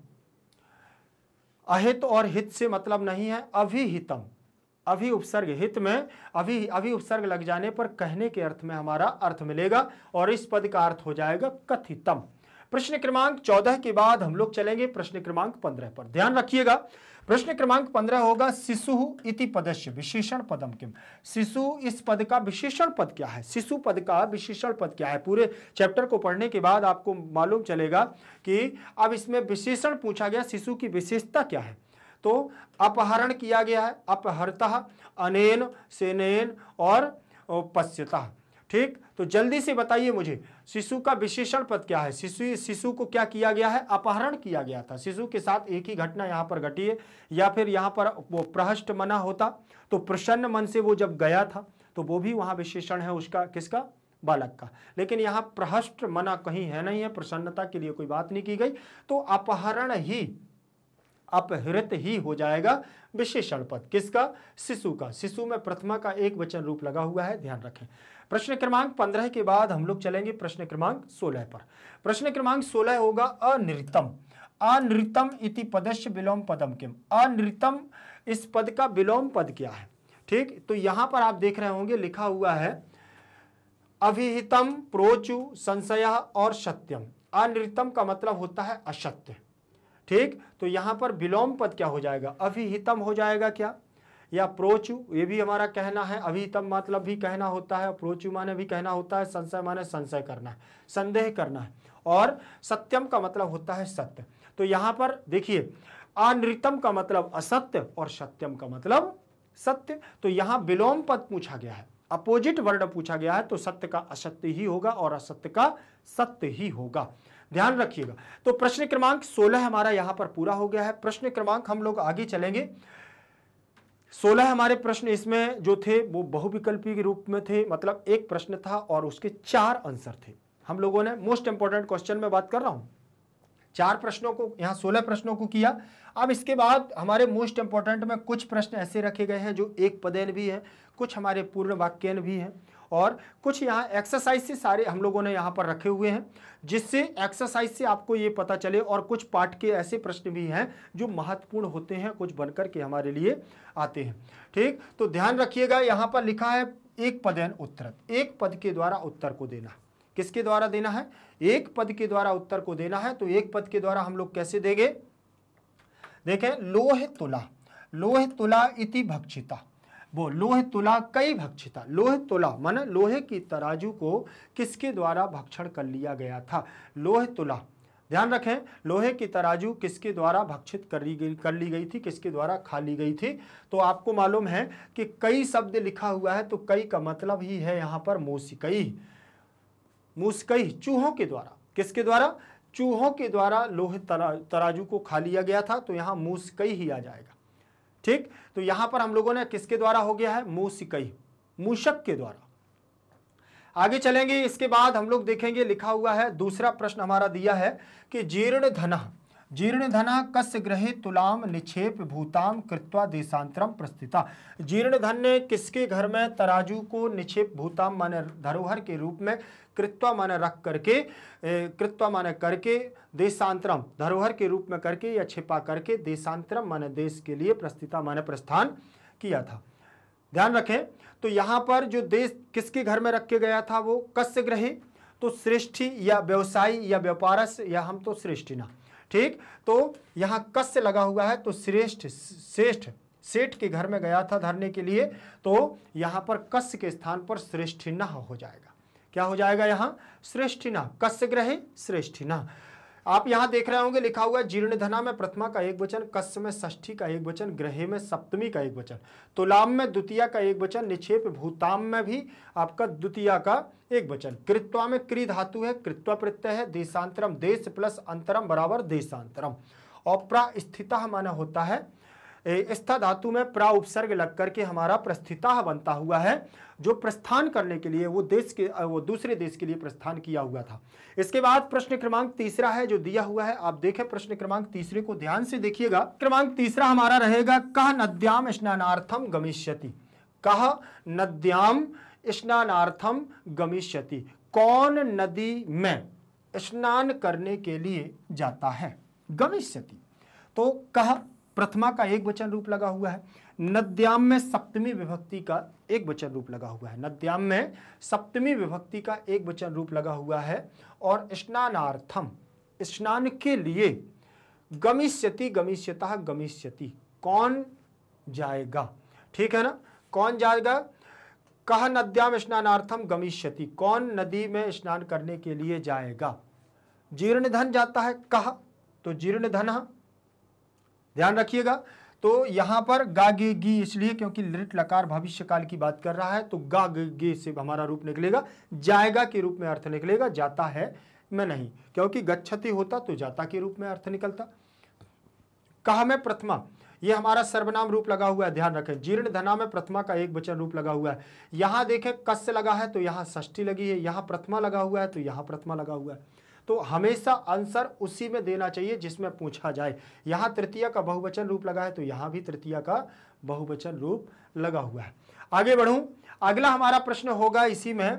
अहित और हित से मतलब नहीं है अभिहितम अभि उपसर्ग हित में अभी अभि उपसर्ग लग जाने पर कहने के अर्थ में हमारा अर्थ मिलेगा और इस पद का अर्थ हो जाएगा कथितम प्रश्न क्रमांक चौदह के बाद हम लोग चलेंगे प्रश्न क्रमांक पंद्रह पर ध्यान रखिएगा प्रश्न क्रमांक पंद्रह होगा शिशु इति पदस्य विशेषण पदम किम शिशु इस पद का विशेषण पद क्या है शिशु पद का विशेषण पद क्या है पूरे चैप्टर को पढ़ने के बाद आपको मालूम चलेगा कि अब इसमें विशेषण पूछा गया शिशु की विशेषता क्या है तो अपहरण किया गया है अपहरता अनेन सेनेन और पश्यता ठीक तो जल्दी से बताइए मुझे शिशु का विशेषण पद क्या है शिशु शिशु को क्या किया गया है अपहरण किया गया था शिशु के साथ एक ही घटना यहाँ पर घटी है या फिर यहाँ पर वो प्रहष्ट मना होता तो प्रसन्न मन से वो जब गया था तो वो भी वहाँ विशेषण है उसका किसका बालक का लेकिन यहाँ प्रहष्ट मना कहीं है नहीं है प्रसन्नता के लिए कोई बात नहीं की गई तो अपहरण ही अपहृत ही हो जाएगा विशेषण पद किसका शिशु का शिशु में प्रथमा का एक वचन रूप लगा हुआ है ध्यान रखें प्रश्न क्रमांक पंद्रह के बाद हम लोग चलेंगे प्रश्न क्रमांक सोलह पर प्रश्न क्रमांक सोलह होगा अनृतम अनृतम इति पदस्य विलोम पदम किम अनृतम इस पद का विलोम पद क्या है ठीक तो यहां पर आप देख रहे होंगे लिखा हुआ है अभिहितम प्रोचु संशय और सत्यम अनृतम का मतलब होता है असत्य ठीक तो यहां पर विलोम पद क्या हो जाएगा अभिहितम हो जाएगा क्या या प्रोचु ये भी हमारा कहना है अभी तब मतलब भी कहना होता है प्रोचू माने भी कहना होता है संशय माने संशय करना है संदेह करना है और सत्यम का मतलब होता है सत्य तो यहाँ पर देखिए अनृतम का मतलब असत्य और सत्यम का मतलब सत्य तो यहाँ विलोम पद पूछा गया है अपोजिट वर्ड पूछा गया है तो सत्य का असत्य ही होगा और असत्य का सत्य ही होगा ध्यान रखिएगा तो प्रश्न क्रमांक 16 हमारा यहाँ पर पूरा हो गया है प्रश्न क्रमांक हम लोग आगे चलेंगे सोलह हमारे प्रश्न इसमें जो थे वो बहुविकल्पी के रूप में थे मतलब एक प्रश्न था और उसके चार आंसर थे हम लोगों ने मोस्ट इंपॉर्टेंट क्वेश्चन में बात कर रहा हूं चार प्रश्नों को यहां सोलह प्रश्नों को किया अब इसके बाद हमारे मोस्ट इंपॉर्टेंट में कुछ प्रश्न ऐसे रखे गए हैं जो एक पदेन भी है कुछ हमारे पूर्ण वाक्यन भी है और कुछ यहाँ एक्सरसाइज से सारे हम लोगों ने यहाँ पर रखे हुए हैं जिससे एक्सरसाइज से आपको ये पता चले और कुछ पाठ के ऐसे प्रश्न भी हैं जो महत्वपूर्ण होते हैं कुछ बनकर के हमारे लिए आते हैं ठीक तो ध्यान रखिएगा यहाँ पर लिखा है एक पदयन उत्तर एक पद के द्वारा उत्तर को देना किसके द्वारा देना है एक पद के द्वारा उत्तर को देना है तो एक पद के द्वारा हम लोग कैसे देंगे देखें लोह तुला लोह तुला इति भक्षिता वो लोह तुला कई भक्षिता लोह तुला मन लोहे की तराजू को किसके द्वारा भक्षण कर लिया गया था लोह तुला ध्यान रखें लोहे की तराजू किसके द्वारा भक्षित कर ली गई कर ली गई थी किसके द्वारा खा ली गई थी तो आपको मालूम है कि कई शब्द लिखा हुआ है तो कई का मतलब ही है यहाँ पर मोसिकई मूसकई चूहों के द्वारा किसके द्वारा चूहों के द्वारा लोहे तरा, तराजू को खा लिया गया था तो यहाँ मूसकई ही आ जाएगा ठीक तो यहां पर हम लोगों ने किसके द्वारा हो गया है मूसिकई मूषक के द्वारा आगे चलेंगे इसके बाद हम लोग देखेंगे लिखा हुआ है दूसरा प्रश्न हमारा दिया है कि जीर्ण धना जीर्ण धना कस ग्रह तुलाम निक्षेप भूताम कृत्वा देशांतरम प्रस्थिता जीर्ण धन ने किसके घर में तराजू को निक्षेप भूताम माने धरोहर के रूप में कृत्वा माने रख करके कृत्वा माने करके देशांतरम धरोहर के रूप में करके या छिपा करके देशांतरम माने देश के लिए प्रस्थिता माने प्रस्थान किया था ध्यान रखें तो यहाँ पर जो देश किसके घर में रखे गया था वो कस्य ग्रही तो सृष्टि या व्यवसायी या व्यापारस या हम तो सृष्टि ना ठीक तो यहाँ कस्य लगा हुआ है तो श्रेष्ठ श्रेष्ठ सेठ के घर में गया था धरने के लिए तो यहाँ पर कस्य के स्थान पर श्रेष्ठी न हो जाएगा क्या हो जाएगा यहाँ श्रेष्ठिना कस्य ग्रहे श्रेष्ठिना आप यहाँ देख रहे होंगे लिखा हुआ है जीर्णधना में प्रथमा का एक वचन कस्य में षष्ठी का एक वचन ग्रहे में सप्तमी का एक वचन तुलाम में द्वितीय का एक वचन निक्षेप भूताम में भी आपका द्वितीय का एक वचन कृत्वा में क्री धातु है कृत्वा प्रत्यय है देशांतरम देश प्लस अंतरम बराबर देशांतरम और स्थित माना होता है स्था धातु में प्रा उपसर्ग लग करके हमारा प्रस्थिता बनता हुआ है जो प्रस्थान करने के लिए वो देश के वो दूसरे देश के लिए प्रस्थान किया हुआ था इसके बाद प्रश्न क्रमांक तीसरा है जो दिया हुआ है आप देखें प्रश्न क्रमांक तीसरे को ध्यान से देखिएगा क्रमांक तीसरा हमारा रहेगा कह नद्याम स्नानार्थम गमिष्यति कह नद्याम स्नानार्थम गमिष्यति कौन नदी में स्नान करने के लिए जाता है गमिष्यति तो कह प्रथमा का एक वचन रूप लगा हुआ है नद्याम में सप्तमी विभक्ति का एक वचन रूप लगा हुआ है नद्याम में सप्तमी विभक्ति का एक वचन रूप लगा हुआ है और स्नानार्थम स्नान के लिए गमिष्यति गमिष्यता गमिष्यति कौन जाएगा ठीक है ना कौन जाएगा कह नद्याम स्नानार्थम गमिष्यति कौन नदी में स्नान करने के लिए जाएगा जीर्ण धन जाता है कह तो जीर्ण धन ध्यान रखिएगा तो यहाँ पर गागे गी इसलिए क्योंकि लिट लकार काल की बात कर रहा है तो गागे गे से हमारा रूप निकलेगा जाएगा के रूप में अर्थ निकलेगा जाता है मैं नहीं क्योंकि गच्छति होता तो जाता के रूप में अर्थ निकलता कहा में प्रथमा ये हमारा सर्वनाम रूप लगा हुआ है ध्यान रखें जीर्ण धना में प्रथमा का एक वचन रूप लगा हुआ है यहाँ देखें कस्य लगा है तो यहाँ ष्टी लगी है यहाँ प्रथमा लगा हुआ है तो यहाँ प्रथमा लगा हुआ है तो हमेशा आंसर उसी में देना चाहिए जिसमें पूछा जाए यहाँ तृतीय का बहुवचन रूप लगा है तो यहाँ भी तृतीय का बहुवचन रूप लगा हुआ है आगे बढ़ूँ अगला हमारा प्रश्न होगा इसी में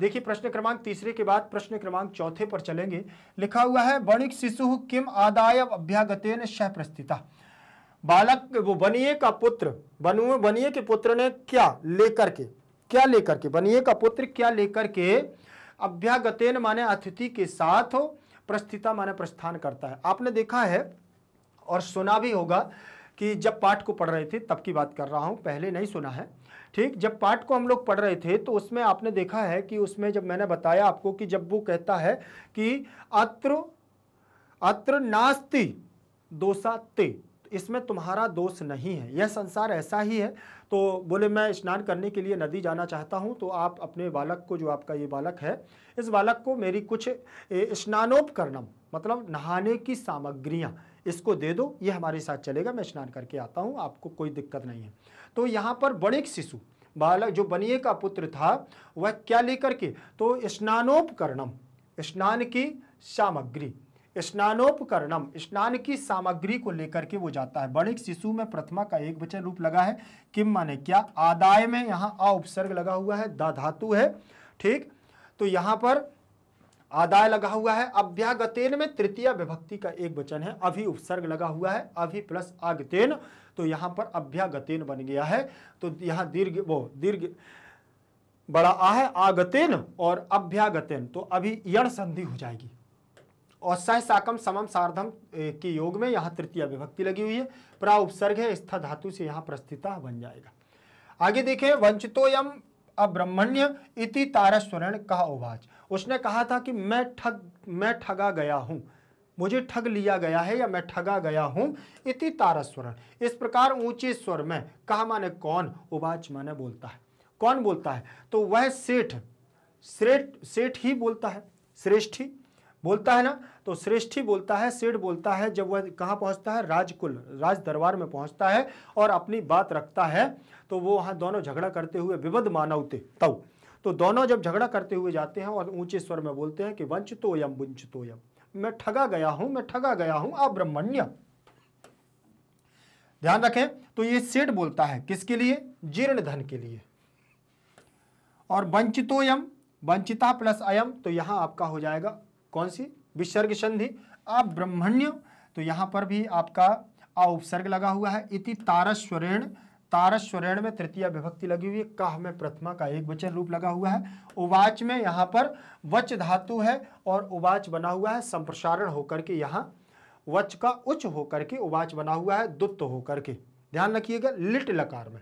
देखिए प्रश्न क्रमांक तीसरे के बाद प्रश्न क्रमांक चौथे पर चलेंगे लिखा हुआ है वणिक शिशु किम आदाय अभ्यागतेन शह प्रस्थिता बालक वो बनिए का पुत्र बनु बनिए के पुत्र ने क्या लेकर के क्या लेकर के बनिए का पुत्र क्या लेकर के अभ्यागतेन माने अतिथि के साथ हो प्रस्थिता माने प्रस्थान करता है आपने देखा है और सुना भी होगा कि जब पाठ को पढ़ रहे थे तब की बात कर रहा हूँ पहले नहीं सुना है ठीक जब पाठ को हम लोग पढ़ रहे थे तो उसमें आपने देखा है कि उसमें जब मैंने बताया आपको कि जब वो कहता है कि अत्र अत्र नास्ति दोषा ते इसमें तुम्हारा दोष नहीं है यह संसार ऐसा ही है तो बोले मैं स्नान करने के लिए नदी जाना चाहता हूँ तो आप अपने बालक को जो आपका ये बालक है इस बालक को मेरी कुछ स्नानोपकरणम मतलब नहाने की सामग्रियाँ इसको दे दो ये हमारे साथ चलेगा मैं स्नान करके आता हूँ आपको कोई दिक्कत नहीं है तो यहाँ पर बड़े शिशु बालक जो बनिए का पुत्र था वह क्या लेकर के तो स्नानोपकरणम स्नान की सामग्री स्नानोपकरणम स्नान की सामग्री को लेकर के वो जाता है बड़े शिशु में प्रथमा का एक वचन रूप लगा है किम माने क्या आदाय में यहाँ आ उपसर्ग लगा हुआ है दा धातु है ठीक तो यहाँ पर आदाय लगा हुआ है अभ्यागतेन में तृतीय विभक्ति का एक वचन है अभी उपसर्ग लगा हुआ है अभी प्लस आगतेन तो यहाँ पर अभ्यागतेन बन गया है तो यहाँ दीर्घ वो दीर्घ बड़ा आ है आगतेन और अभ्यागतेन तो अभी यण संधि हो जाएगी और सह साकम समम सार्धम के योग में यहाँ तृतीय विभक्ति लगी हुई है प्रा उपसर्ग है स्था धातु से यहाँ प्रस्थिता बन जाएगा आगे देखें वंचितोयम अब्रह्मण्य इति तारस्वरण कहा उवाच उसने कहा था कि मैं ठग मैं ठगा गया हूँ मुझे ठग लिया गया है या मैं ठगा गया हूँ इति तारस्वरण इस प्रकार ऊंचे स्वर में कहा माने कौन उवाच माने बोलता है कौन बोलता है तो वह सेठ श्रेष्ठ सेठ ही बोलता है श्रेष्ठ ही बोलता है ना तो श्रेष्ठी बोलता है सेठ बोलता है जब वह कहाँ पहुँचता है राजकुल राज दरबार में पहुँचता है और अपनी बात रखता है तो वो वहाँ दोनों झगड़ा करते हुए विवध मानवते तव तो दोनों जब झगड़ा करते हुए जाते हैं और ऊंचे स्वर में बोलते हैं कि वंचितो यम यम मैं ठगा गया हूं मैं ठगा गया हूं ब्रह्मण्य ध्यान रखें तो ये सेठ बोलता है किसके लिए जीर्ण धन के लिए और वंचितोयम वंचिता प्लस अयम तो यहां आपका हो जाएगा कौन सी विसर्ग संधि आप ब्रह्मण्य तो यहाँ पर भी आपका आ उपसर्ग लगा हुआ है इति तारस्वरेण तारस्वरेण में तृतीय विभक्ति लगी हुई है कह में प्रथमा का एक वचन रूप लगा हुआ है उवाच में यहाँ पर वच धातु है और उवाच बना हुआ है संप्रसारण होकर के यहाँ वच का उच्च होकर के उवाच बना हुआ है दुत्त होकर के ध्यान रखिएगा लिट लकार में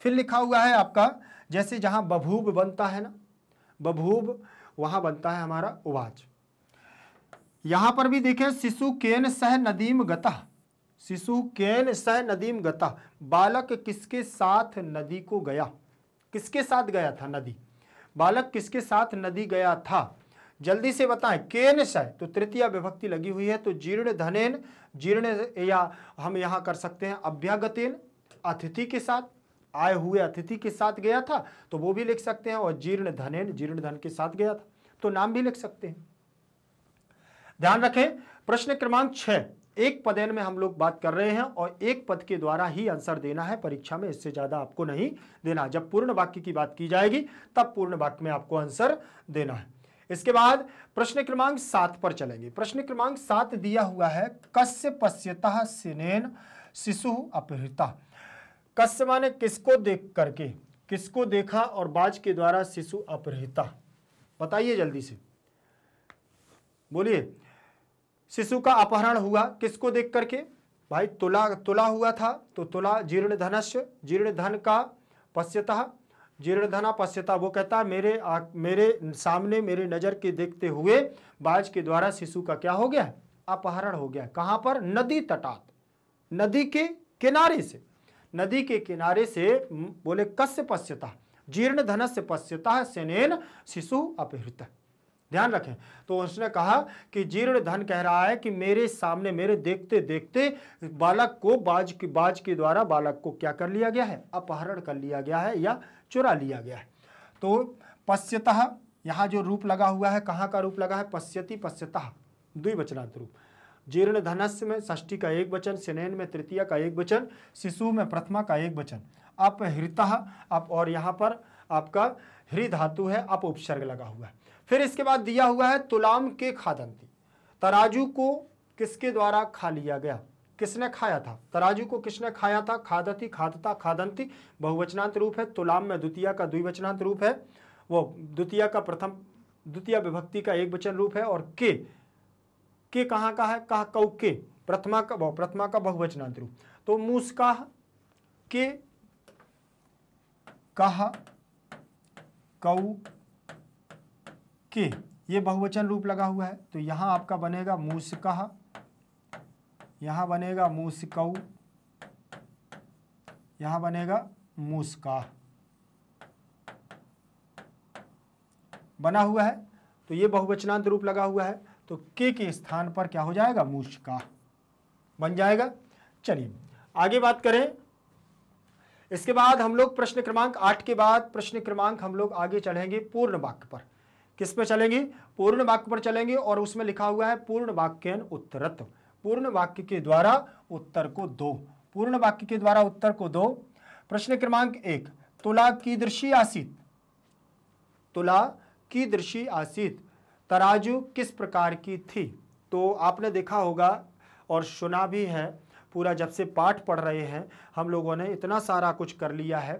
फिर लिखा हुआ है आपका जैसे जहाँ बभूब बनता है ना बभूब वहाँ बनता है हमारा उवाच यहाँ पर भी देखें शिशु केन सह नदीम गतः शिशु केन सह नदीम गतः बालक किसके साथ नदी को गया किसके साथ गया था नदी बालक किसके साथ नदी गया था जल्दी से बताएं केन सह तो तृतीय विभक्ति लगी हुई है तो जीर्ण धनेन जीर्ण या हम यहाँ कर सकते हैं अभ्यागतेन अतिथि के साथ आए हुए अतिथि के साथ गया था तो वो भी लिख सकते हैं और जीर्ण धनेन जीर्ण धन के साथ गया था तो नाम भी लिख सकते हैं ध्यान रखें प्रश्न क्रमांक छ एक पदेन में हम लोग बात कर रहे हैं और एक पद के द्वारा ही आंसर देना है परीक्षा में इससे ज़्यादा आपको नहीं देना जब पूर्ण वाक्य की बात की जाएगी तब पूर्ण वाक्य में आपको आंसर देना है इसके बाद प्रश्न क्रमांक सात पर चलेंगे प्रश्न क्रमांक सात दिया हुआ है कस्य पश्यता सिनेन शिशु अपहृता कस्य माने किसको देख करके किसको देखा और बाज के द्वारा शिशु अपहृता बताइए जल्दी से बोलिए शिशु का अपहरण हुआ किसको देख करके भाई तुला तुला हुआ था तो तुला जीर्ण धनस्य जीर्ण धन का पश्यता जीर्ण धना पश्यता वो कहता मेरे आ, मेरे सामने मेरे नज़र के देखते हुए बाज के द्वारा शिशु का क्या हो गया अपहरण हो गया कहाँ पर नदी तटात नदी के किनारे से नदी के किनारे से बोले कस्य पश्यता जीर्ण धनस्य पश्यता सेनेन शिशु अपहृत ध्यान रखें तो उसने कहा कि जीर्ण धन कह रहा है कि मेरे सामने मेरे देखते देखते बालक को बाज के बाज के द्वारा बालक को क्या कर लिया गया है अपहरण कर लिया गया है या चुरा लिया गया है तो पश्यतः यहाँ जो रूप लगा हुआ है कहाँ का रूप लगा है पश्यति पश्यतः द्विवचनात् रूप जीर्ण धनस्य में षष्ठी का एक वचन सिनेन में तृतीय का एक वचन शिशु में प्रथमा का एक वचन अपहृत अप और यहाँ पर आपका हृ धातु है अप उपसर्ग लगा हुआ है फिर इसके बाद दिया हुआ है तुलाम के खादंती तराजू को किसके द्वारा खा लिया गया किसने खाया था तराजू को किसने खाया था खादती खादता खादंती बहुवचनांत रूप है तुलाम में द्वितीय का द्विवचनांत रूप है वो द्वितीय का प्रथम द्वितीय विभक्ति का एक वचन रूप है और के के कहाँ का है कहा कौ के प्रथमा का प्रथमा का बहुवचनांत रूप तो का के कहा कऊ के ये बहुवचन रूप लगा हुआ है तो यहाँ आपका बनेगा मूसकह यहाँ बनेगा मूसकऊ यहाँ बनेगा मूसका बना हुआ है तो ये बहुवचनांत रूप लगा हुआ है तो के के स्थान पर क्या हो जाएगा मूसका बन जाएगा चलिए आगे बात करें इसके बाद हम लोग प्रश्न क्रमांक आठ के बाद प्रश्न क्रमांक हम लोग आगे चढ़ेंगे पूर्ण वाक्य पर किस पे चलेंगी पूर्ण वाक्य पर चलेंगे और उसमें लिखा हुआ है पूर्ण वाक्यन उत्तरत्व पूर्ण वाक्य के द्वारा उत्तर को दो पूर्ण वाक्य के द्वारा उत्तर को दो प्रश्न क्रमांक एक तुला की दृश्य आसित तुला की दृश्य आसित तराजू किस प्रकार की थी तो आपने देखा होगा और सुना भी है पूरा जब से पाठ पढ़ रहे हैं हम लोगों ने इतना सारा कुछ कर लिया है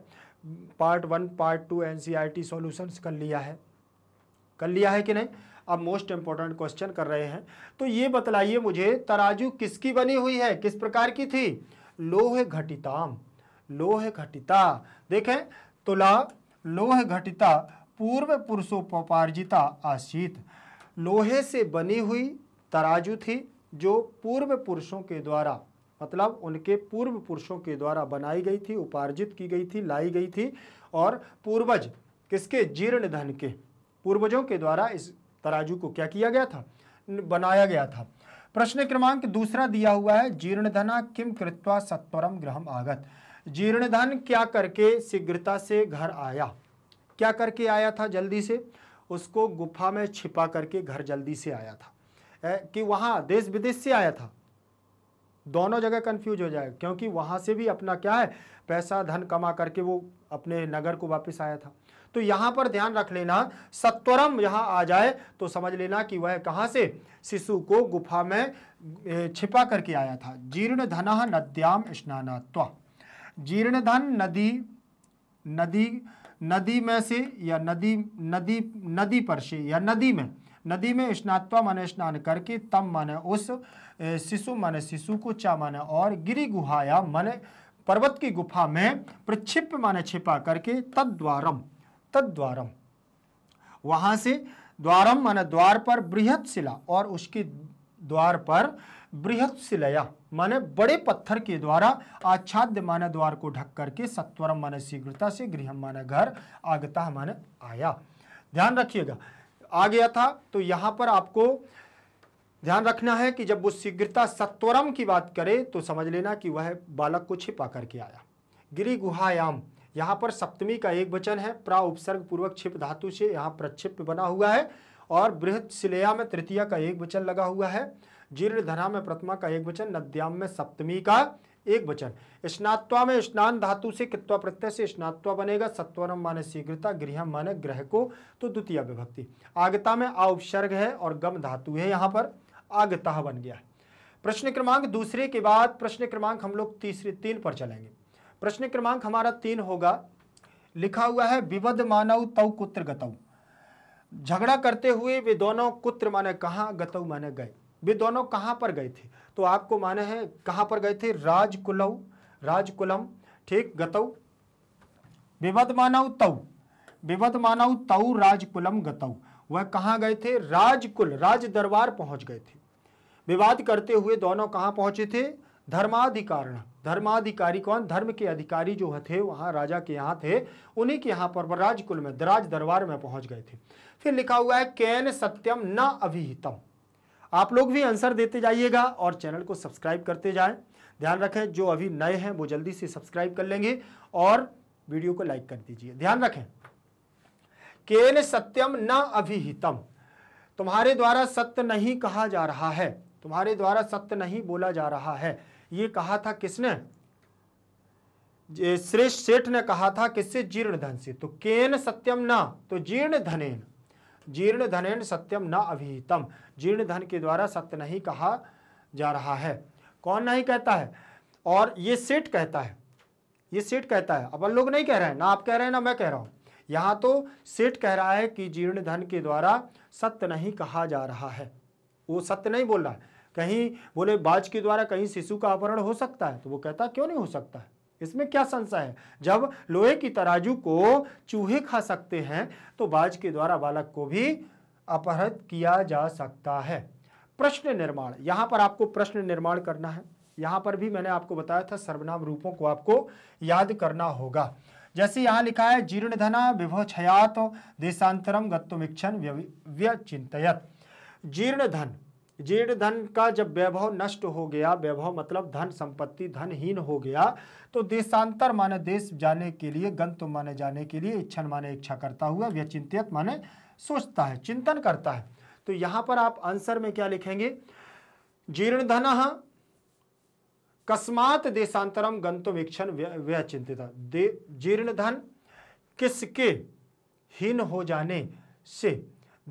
part one part two N C R T solutions कर लिया है कर लिया है कि नहीं अब मोस्ट इम्पोर्टेंट क्वेश्चन कर रहे हैं तो ये बतलाइए मुझे तराजू किसकी बनी हुई है किस प्रकार की थी लोह घटिताम लोह घटिता देखें तुला लोह घटिता पूर्व पुरुषोपार्जिता आशीत लोहे से बनी हुई तराजू थी जो पूर्व पुरुषों के द्वारा मतलब उनके पूर्व पुरुषों के द्वारा बनाई गई थी उपार्जित की गई थी लाई गई थी और पूर्वज किसके जीर्ण धन के पूर्वजों के द्वारा इस तराजू को क्या किया गया था बनाया गया था प्रश्न क्रमांक दूसरा दिया हुआ है जीर्णधना किम कृत्वा सत्वरम ग्रहम आगत जीर्णधन क्या करके शीघ्रता से घर आया क्या करके आया था जल्दी से उसको गुफा में छिपा करके घर जल्दी से आया था ए, कि वहाँ देश विदेश से आया था दोनों जगह कंफ्यूज हो जाएगा क्योंकि वहाँ से भी अपना क्या है पैसा धन कमा करके वो अपने नगर को वापस आया था तो यहाँ पर ध्यान रख लेना सत्वरम यहाँ आ जाए तो समझ लेना कि वह कहाँ से शिशु को गुफा में छिपा करके आया था जीर्ण धन नद्याम स्नानत्व जीर्ण धन नदी नदी नदी में से या नदी नदी नदी पर से या नदी में नदी में स्नात्वा माने स्नान करके तम माने उस शिशु माने शिशु को चा माने और गिरी गुहाया माने पर्वत की गुफा में प्रक्षिप माने छिपा करके तद्वारम तद्वारम वहां से द्वारम मन द्वार पर बृहत शिला और उसके द्वार पर बृहत शिलया माने बड़े पत्थर के द्वारा आच्छाद्य माने द्वार को ढक करके सत्वरम माने शीघ्रता से गृह माने घर आगता माने आया ध्यान रखिएगा आ गया था तो यहां पर आपको ध्यान रखना है कि जब वो शीघ्रता सत्वरम की बात करे तो समझ लेना कि वह बालक को छिपा करके आया गिरी गुहायाम यहाँ पर सप्तमी का एक वचन है प्रा उपसर्ग पूर्वक क्षिप धातु से यहाँ प्रक्षिप्त बना हुआ है और बृहद शिलेया में तृतीय का एक वचन लगा हुआ है जीर्ण धरा में प्रथमा का एक वचन नद्याम में सप्तमी का एक वचन स्नात्वा में स्नान धातु से कित्वा प्रत्यय से स्नात्वा बनेगा सत्वरम माने शीघ्रता गृह माने ग्रह को तो द्वितीय विभक्ति आगता में आ उपसर्ग है और गम धातु है यहाँ पर आगता बन गया है प्रश्न क्रमांक दूसरे के बाद प्रश्न क्रमांक हम लोग तीसरे तीन पर चलेंगे प्रश्न क्रमांक हमारा तीन होगा लिखा हुआ है विवध मानव तव कुत्र गतव झगड़ा करते हुए वे दोनों कुत्र माने कहाँ गतव माने गए वे दोनों कहाँ पर गए थे तो आपको माने है कहाँ पर गए थे राजकुलव राजकुलम ठीक गतव विवध मानव तव विवध मानव तव राजकुलम गतव वह कहाँ गए थे राजकुल राज दरबार पहुंच गए थे विवाद करते हुए दोनों कहाँ पहुंचे थे धर्माधिकारण धर्माधिकारी कौन धर्म के अधिकारी जो थे वहाँ राजा के यहाँ थे उन्हीं के यहाँ पर राजकुल में दराज दरबार में पहुँच गए थे फिर लिखा हुआ है कैन सत्यम न अभिहितम आप लोग भी आंसर देते जाइएगा और चैनल को सब्सक्राइब करते जाएं ध्यान रखें जो अभी नए हैं वो जल्दी से सब्सक्राइब कर लेंगे और वीडियो को लाइक कर दीजिए ध्यान रखें केन सत्यम न अभिहितम तुम्हारे द्वारा सत्य नहीं कहा जा रहा है तुम्हारे द्वारा सत्य नहीं बोला जा रहा है ये कहा था किसने श्रेष्ठ सेठ ने कहा था किससे जीर्ण धन से तो केन सत्यम ना तो जीर्ण धनेन जीर्ण धनेन सत्यम न अभिहितम जीर्ण धन के द्वारा सत्य नहीं कहा जा रहा है कौन नहीं कहता है और ये सेठ कहता है ये सेठ कहता है अपन लोग नहीं कह रहे हैं ना आप कह रहे हैं ना मैं कह रहा हूं यहां तो सेठ कह रहा है कि जीर्ण धन के द्वारा सत्य नहीं कहा जा रहा है वो सत्य नहीं बोल रहा है कहीं बोले बाज के द्वारा कहीं शिशु का अपहरण हो सकता है तो वो कहता क्यों नहीं हो सकता है इसमें क्या संशय है जब लोहे की तराजू को चूहे खा सकते हैं तो बाज के द्वारा बालक को भी अपहृत किया जा सकता है प्रश्न निर्माण यहाँ पर आपको प्रश्न निर्माण करना है यहाँ पर भी मैंने आपको बताया था सर्वनाम रूपों को आपको याद करना होगा जैसे यहाँ लिखा है जीर्णधना विभो छयात देशांतरम गत्वमिक्षण व्यचिंतयत जीर्णधन जीर्ण धन का जब वैभव नष्ट हो गया वैभव मतलब धन संपत्ति धनहीन हो गया तो देशांतर माने देश जाने के लिए गंत माने जाने के लिए इच्छन माने इच्छा करता हुआ व्यचिंत माने सोचता है चिंतन करता है तो यहां पर आप आंसर में क्या लिखेंगे जीर्ण धन कस्मात देशांतरम गंतुम इक्षण व्यचिंतित दे जीर्ण धन किसके हीन हो जाने से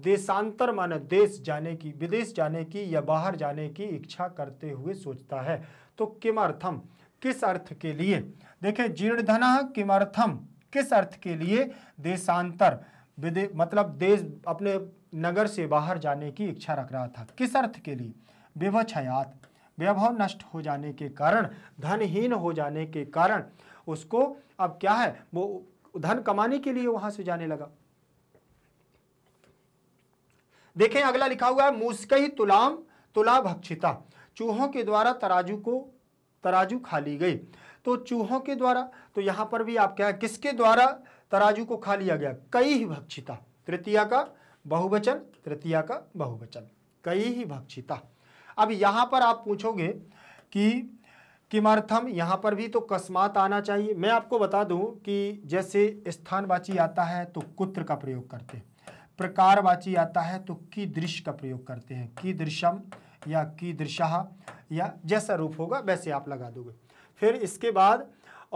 देशांतर माने देश जाने की विदेश जाने की या बाहर जाने की इच्छा करते हुए सोचता है तो किमर्थम किस अर्थ के लिए देखें जीर्णधन किमर्थम किस अर्थ के लिए देशांतर विदे मतलब देश अपने नगर से बाहर जाने की इच्छा रख रहा था किस अर्थ के लिए व्यवच्छयात वैभव नष्ट हो जाने के कारण धनहीन हो जाने के कारण उसको अब क्या है वो धन कमाने के लिए वहाँ से जाने लगा देखें अगला लिखा हुआ है मुस्कई तुलाम तुला भक्षिता चूहों के द्वारा तराजू को तराजू खा ली गई तो चूहों के द्वारा तो यहाँ पर भी आप क्या है किसके द्वारा तराजू को खा लिया गया कई ही भक्षिता तृतीया का बहुवचन तृतीया का बहुवचन कई ही भक्षिता अब यहाँ पर आप पूछोगे कि किमर्थम यहाँ पर भी तो कस्मात आना चाहिए मैं आपको बता दूं कि जैसे स्थानवाची आता है तो कुत्र का प्रयोग करते हैं प्रकारवाची आता है तो की दृश्य का प्रयोग करते हैं की दृश्यम या की दृश्य या जैसा रूप होगा वैसे आप लगा दोगे फिर इसके बाद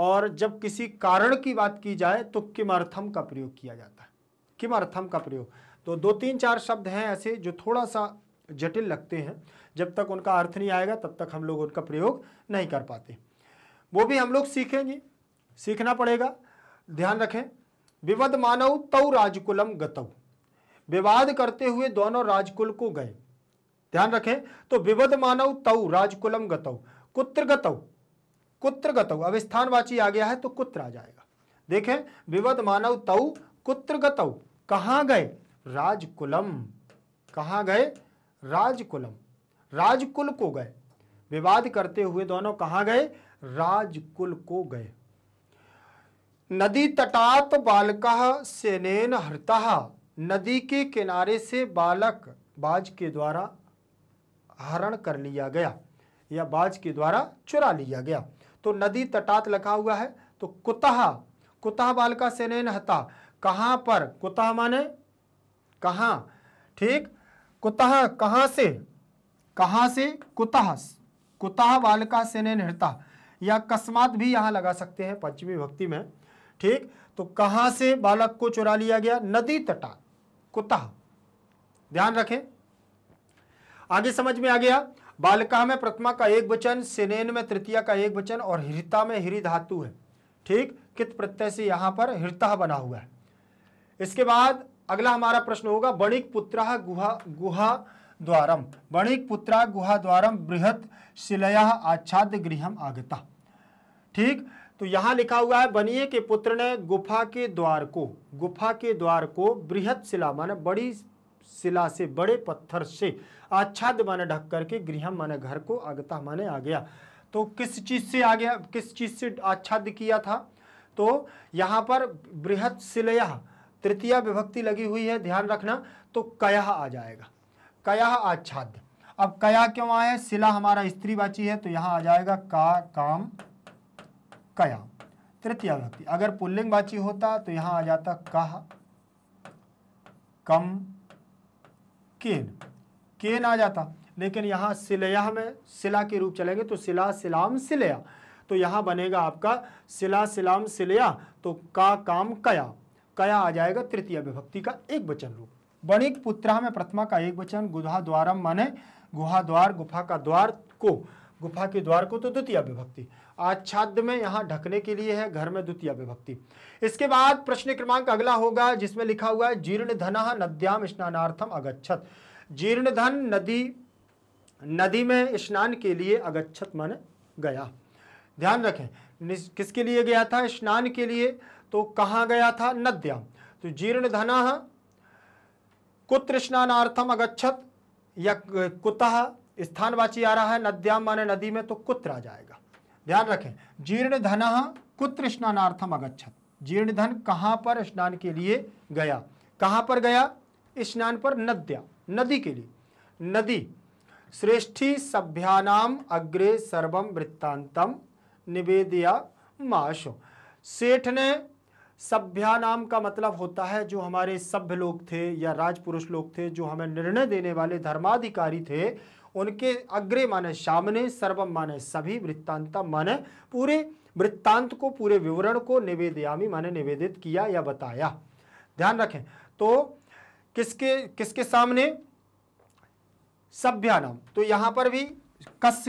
और जब किसी कारण की बात की जाए तो किमर्थम का प्रयोग किया जाता है किमर्थम का प्रयोग तो दो तीन चार शब्द हैं ऐसे जो थोड़ा सा जटिल लगते हैं जब तक उनका अर्थ नहीं आएगा तब तक हम लोग उनका प्रयोग नहीं कर पाते वो भी हम लोग सीखेंगे सीखना पड़ेगा ध्यान रखें विवद मानव तव राजकुलम गतव विवाद करते हुए दोनों राजकुल को गए ध्यान रखें तो विवद मानव तऊ राजकुलम गतऊ कुत्र गतऊ कुत्र गतऊ अब स्थानवाची आ गया है तो कुत्र आ जाएगा देखें विवद मानव तऊ कुत्र गतऊ कहाँ गए राजकुलम कहाँ गए राजकुलम राजकुल को गए विवाद करते हुए दोनों कहाँ गए राजकुल को गए नदी तटात बालका सेनेन हृता नदी के किनारे से बालक बाज के द्वारा हरण कर लिया गया या बाज के द्वारा चुरा लिया गया तो नदी तटात लिखा हुआ है तो कुतः कुतः बालका सेने हता कहाँ पर कुतः माने कहाँ ठीक कुतः कहाँ से कहाँ से कुतः कुतः बालका सेने हृता या अकस्मात भी यहाँ लगा सकते हैं पंचमी भक्ति में ठीक तो कहाँ से बालक को चुरा लिया गया नदी तटात कुत्ता ध्यान रखें आगे समझ में आ गया बालिका में प्रथमा का एक वचन सेनेन में तृतीया का एक वचन और हृता में हृ धातु है ठीक कित प्रत्यय से यहां पर हृता बना हुआ है इसके बाद अगला हमारा प्रश्न होगा बणिक पुत्र गुहा गुहा द्वारम बणिक पुत्र गुहा द्वारम बृहत शिलया आच्छाद गृहम आगता ठीक तो यहाँ लिखा हुआ है बनिए के पुत्र ने गुफा के द्वार को गुफा के द्वार को बृहद शिला माने बड़ी शिला से बड़े पत्थर से आच्छाद माने ढक करके गृह माने घर को अगता माने आ गया तो किस चीज़ से आ गया किस चीज़ से आच्छाद किया था तो यहाँ पर बृहद शिलया तृतीय विभक्ति लगी हुई है ध्यान रखना तो कया आ जाएगा कया आच्छाद अब कया क्यों आया शिला हमारा स्त्री बाची है तो यहाँ आ जाएगा का काम कया तृतीय व्यक्ति अगर पुल्लिंग वाची होता तो यहां आ जाता कह कम केन केन आ जाता लेकिन यहां सिलया में सिला के रूप चलेंगे तो सिला सिलाम सिलया तो यहां बनेगा आपका सिला सिलाम सिलया तो का काम कया कया आ जाएगा तृतीय विभक्ति का एक वचन रूप बणिक पुत्रा में प्रथमा का एक वचन गुहा द्वारम माने गुहा द्वार गुफा का द्वार को गुफा के द्वार को तो द्वितीय विभक्ति आच्छाद्य में यहाँ ढकने के लिए है घर में द्वितीय विभक्ति इसके बाद प्रश्न क्रमांक अगला होगा जिसमें लिखा हुआ है जीर्ण धन नद्याम स्नानार्थम अगच्छत जीर्ण धन नदी नदी में स्नान के लिए अगच्छत मन गया ध्यान रखें किसके लिए गया था स्नान के लिए तो कहाँ गया था नद्याम तो जीर्ण धन कुत्र स्नानार्थम अगच्छत या कुतः स्थानवाची आ रहा है नद्याम माने नदी में तो कुत्र आ जाएगा ध्यान रखें जीर्ण धन कुत्र स्नानार्थम अगछत जीर्ण धन कहाँ पर स्नान के लिए गया कहाँ पर गया स्नान पर नद्या नदी के लिए नदी श्रेष्ठी सभ्यानाम अग्रे सर्वम वृत्तांतम निवेदिया माशो सेठ ने सभ्यानाम का मतलब होता है जो हमारे सभ्य लोग थे या राजपुरुष लोग थे जो हमें निर्णय देने वाले धर्माधिकारी थे उनके अग्रे माने सामने सर्वम माने सभी वृत्तांत माने पूरे वृत्तांत को पूरे विवरण को निवेदयामी माने निवेदित किया या बताया ध्यान रखें तो किसके किसके सामने सभ्यानाम तो यहां पर भी कस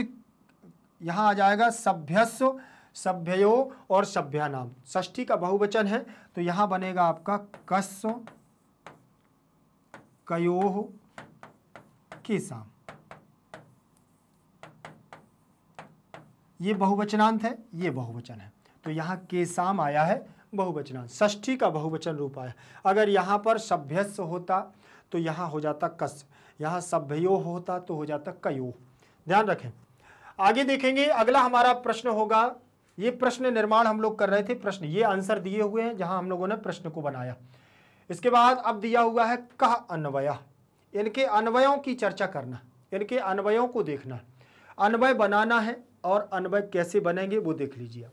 यहां आ जाएगा सभ्यस्व सभ्यो और सभ्यानाम ष्ठी का बहुवचन है तो यहां बनेगा आपका कस्व कयोह साम ये बहुवचनांत है ये बहुवचन है तो यहाँ केसाम आया है बहुवचनांत ष्ठी का बहुवचन रूप आया अगर यहाँ पर सभ्यस्य होता तो यहाँ हो जाता कस यहाँ सभ्यो होता तो हो जाता कयो ध्यान रखें आगे देखेंगे अगला हमारा प्रश्न होगा ये प्रश्न निर्माण हम लोग कर रहे थे प्रश्न ये आंसर दिए हुए हैं जहाँ हम लोगों ने प्रश्न को बनाया इसके बाद अब दिया हुआ है कह अन्वय इनके अन्वयों की चर्चा करना इनके अन्वयों को देखना अन्वय बनाना है और अन्वय कैसे बनेंगे वो देख लीजिए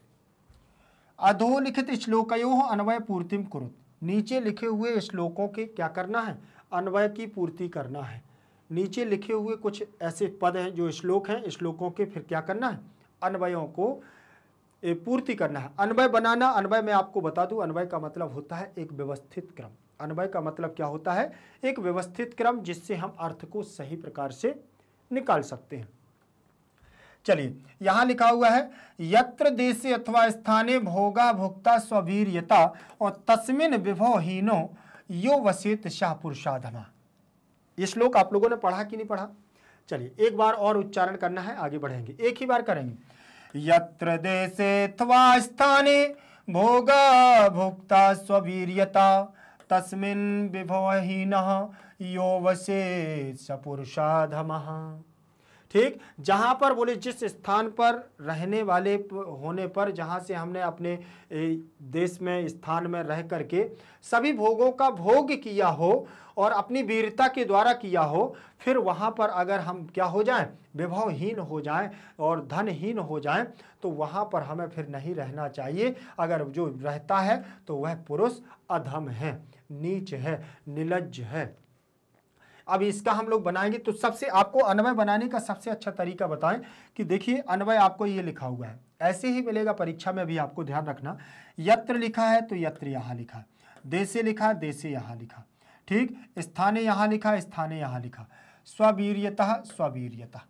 अधोलिखित श्लोकयो अन्वय पूर्तिम कुरुत नीचे लिखे हुए श्लोकों के क्या करना है अन्वय की पूर्ति करना है नीचे लिखे हुए कुछ ऐसे पद हैं जो श्लोक हैं श्लोकों के फिर क्या करना है अन्वयों को पूर्ति करना है अन्वय बनाना अन्वय मैं आपको बता दूं अन्वय का मतलब होता है एक व्यवस्थित क्रम अन्वय का मतलब क्या होता है एक व्यवस्थित क्रम जिससे हम अर्थ को सही प्रकार से निकाल सकते हैं चलिए यहाँ लिखा हुआ है यत्र देशे अथवा स्थाने भोगा भुक्ता स्वीरता और तस्मिन विभोहीनो यो वसित शाह पुरुषाधमा ये श्लोक आप लोगों ने पढ़ा कि नहीं पढ़ा चलिए एक बार और उच्चारण करना है आगे बढ़ेंगे एक ही बार करेंगे यत्र देशे अथवा स्थाने भोगा भुक्ता स्वीरता तस्मिन विभोहीन यो वसेत सपुरुषाधमा ठीक जहाँ पर बोले जिस स्थान पर रहने वाले होने पर जहाँ से हमने अपने देश में स्थान में रह करके सभी भोगों का भोग किया हो और अपनी वीरता के द्वारा किया हो फिर वहाँ पर अगर हम क्या हो जाएं विभवहीन हो जाएं और धनहीन हो जाएं तो वहाँ पर हमें फिर नहीं रहना चाहिए अगर जो रहता है तो वह पुरुष अधम है नीच है निलज्ज है अब इसका हम लोग बनाएंगे तो सबसे आपको अनवय बनाने का सबसे अच्छा तरीका बताएं कि देखिए अनवय आपको ये लिखा हुआ है ऐसे ही मिलेगा परीक्षा में भी आपको ध्यान रखना यत्र लिखा है तो यत्र यहाँ लिखा देश लिखा देश यहाँ लिखा ठीक स्थाने यहाँ लिखा स्थाने यहाँ लिखा स्वीरियतः स्ववीर्यतः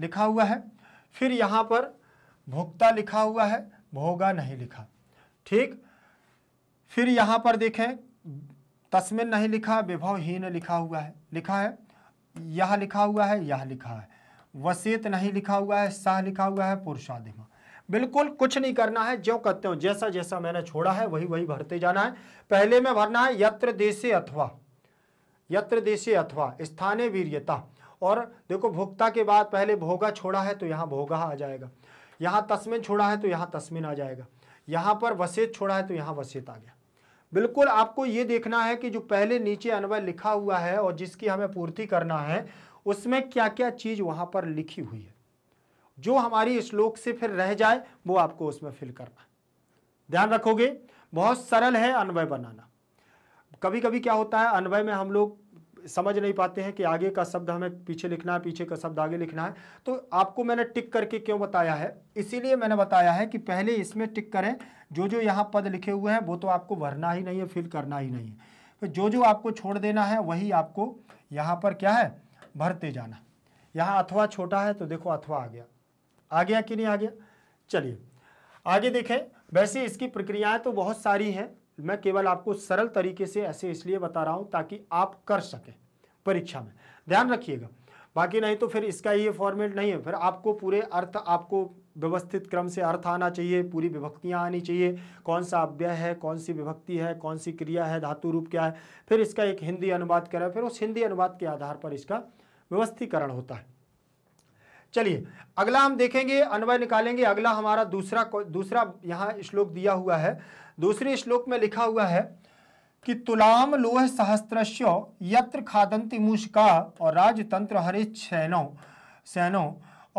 लिखा हुआ है फिर यहाँ पर भोक्ता लिखा हुआ है भोगा नहीं लिखा ठीक फिर यहाँ पर देखें तस्मिन नहीं लिखा विभव हीन लिखा हुआ है लिखा है यह लिखा हुआ है यह लिखा है वसीत नहीं लिखा हुआ है सह लिखा हुआ है पुरुषाधिमा बिल्कुल कुछ नहीं करना है जो कहते हो जैसा जैसा मैंने छोड़ा है वही वही भरते जाना है पहले में भरना है यत्र देशे अथवा यत्र देशे अथवा स्थानीय वीरता और देखो भोक्ता के बाद पहले भोगा छोड़ा है तो यहाँ भोगा आ जाएगा यहाँ तस्मिन छोड़ा है तो यहाँ तस्मिन आ जाएगा यहाँ पर वसीत छोड़ा है तो यहाँ वसीत आ गया बिल्कुल आपको ये देखना है कि जो पहले नीचे अनवय लिखा हुआ है और जिसकी हमें पूर्ति करना है उसमें क्या क्या चीज़ वहां पर लिखी हुई है जो हमारी श्लोक से फिर रह जाए वो आपको उसमें फिल करना है ध्यान रखोगे बहुत सरल है अनवय बनाना कभी कभी क्या होता है अनवय में हम लोग समझ नहीं पाते हैं कि आगे का शब्द हमें पीछे लिखना है पीछे का शब्द आगे लिखना है तो आपको मैंने टिक करके क्यों बताया है इसीलिए मैंने बताया है कि पहले इसमें टिक करें जो जो यहाँ पद लिखे हुए हैं वो तो आपको भरना ही नहीं है फिल करना ही नहीं है जो जो आपको छोड़ देना है वही आपको यहाँ पर क्या है भरते जाना यहाँ अथवा छोटा है तो देखो अथवा आ गया आ गया कि नहीं आ गया चलिए आगे देखें वैसे इसकी प्रक्रियाएं तो बहुत सारी हैं मैं केवल आपको सरल तरीके से ऐसे इसलिए बता रहा हूँ ताकि आप कर सकें परीक्षा में ध्यान रखिएगा बाकी नहीं तो फिर इसका ये फॉर्मेट नहीं है फिर आपको पूरे अर्थ आपको व्यवस्थित क्रम से अर्थ आना चाहिए पूरी विभक्तियाँ आनी चाहिए कौन सा अव्यय है कौन सी विभक्ति है कौन सी क्रिया है धातु रूप क्या है फिर इसका एक हिंदी अनुवाद करें फिर उस हिंदी अनुवाद के आधार पर इसका व्यवस्थीकरण होता है चलिए अगला हम देखेंगे अनवय निकालेंगे अगला हमारा दूसरा दूसरा यहाँ श्लोक दिया हुआ है दूसरे श्लोक में लिखा हुआ है कि तुलाम लोह सहस्त्रश्यो यत्र खादंति मुष्का और राजतंत्र हरे छैनो सैनो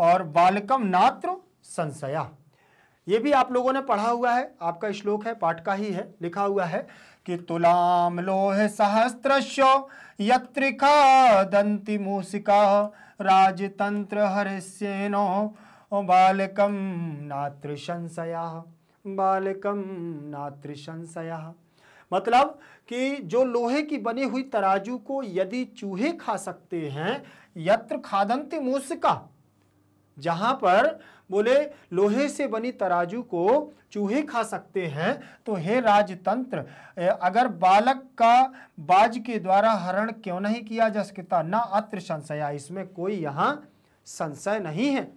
और बालकम नात्र संशया ये भी आप लोगों ने पढ़ा हुआ है आपका श्लोक है पाठ का ही है लिखा हुआ है कि तुलाम लोह सहस्त्रश्यो यत्र खादंति मूषिका राजतंत्र सेनो बालकम नात्र संशया बालकम संशया मतलब कि जो लोहे की बनी हुई तराजू को यदि चूहे खा सकते हैं यत्र खादंत मूसिका जहाँ पर बोले लोहे से बनी तराजू को चूहे खा सकते हैं तो हे राजतंत्र अगर बालक का बाज के द्वारा हरण क्यों नहीं किया जा सकता ना अत्र संशया इसमें कोई यहाँ संशय नहीं है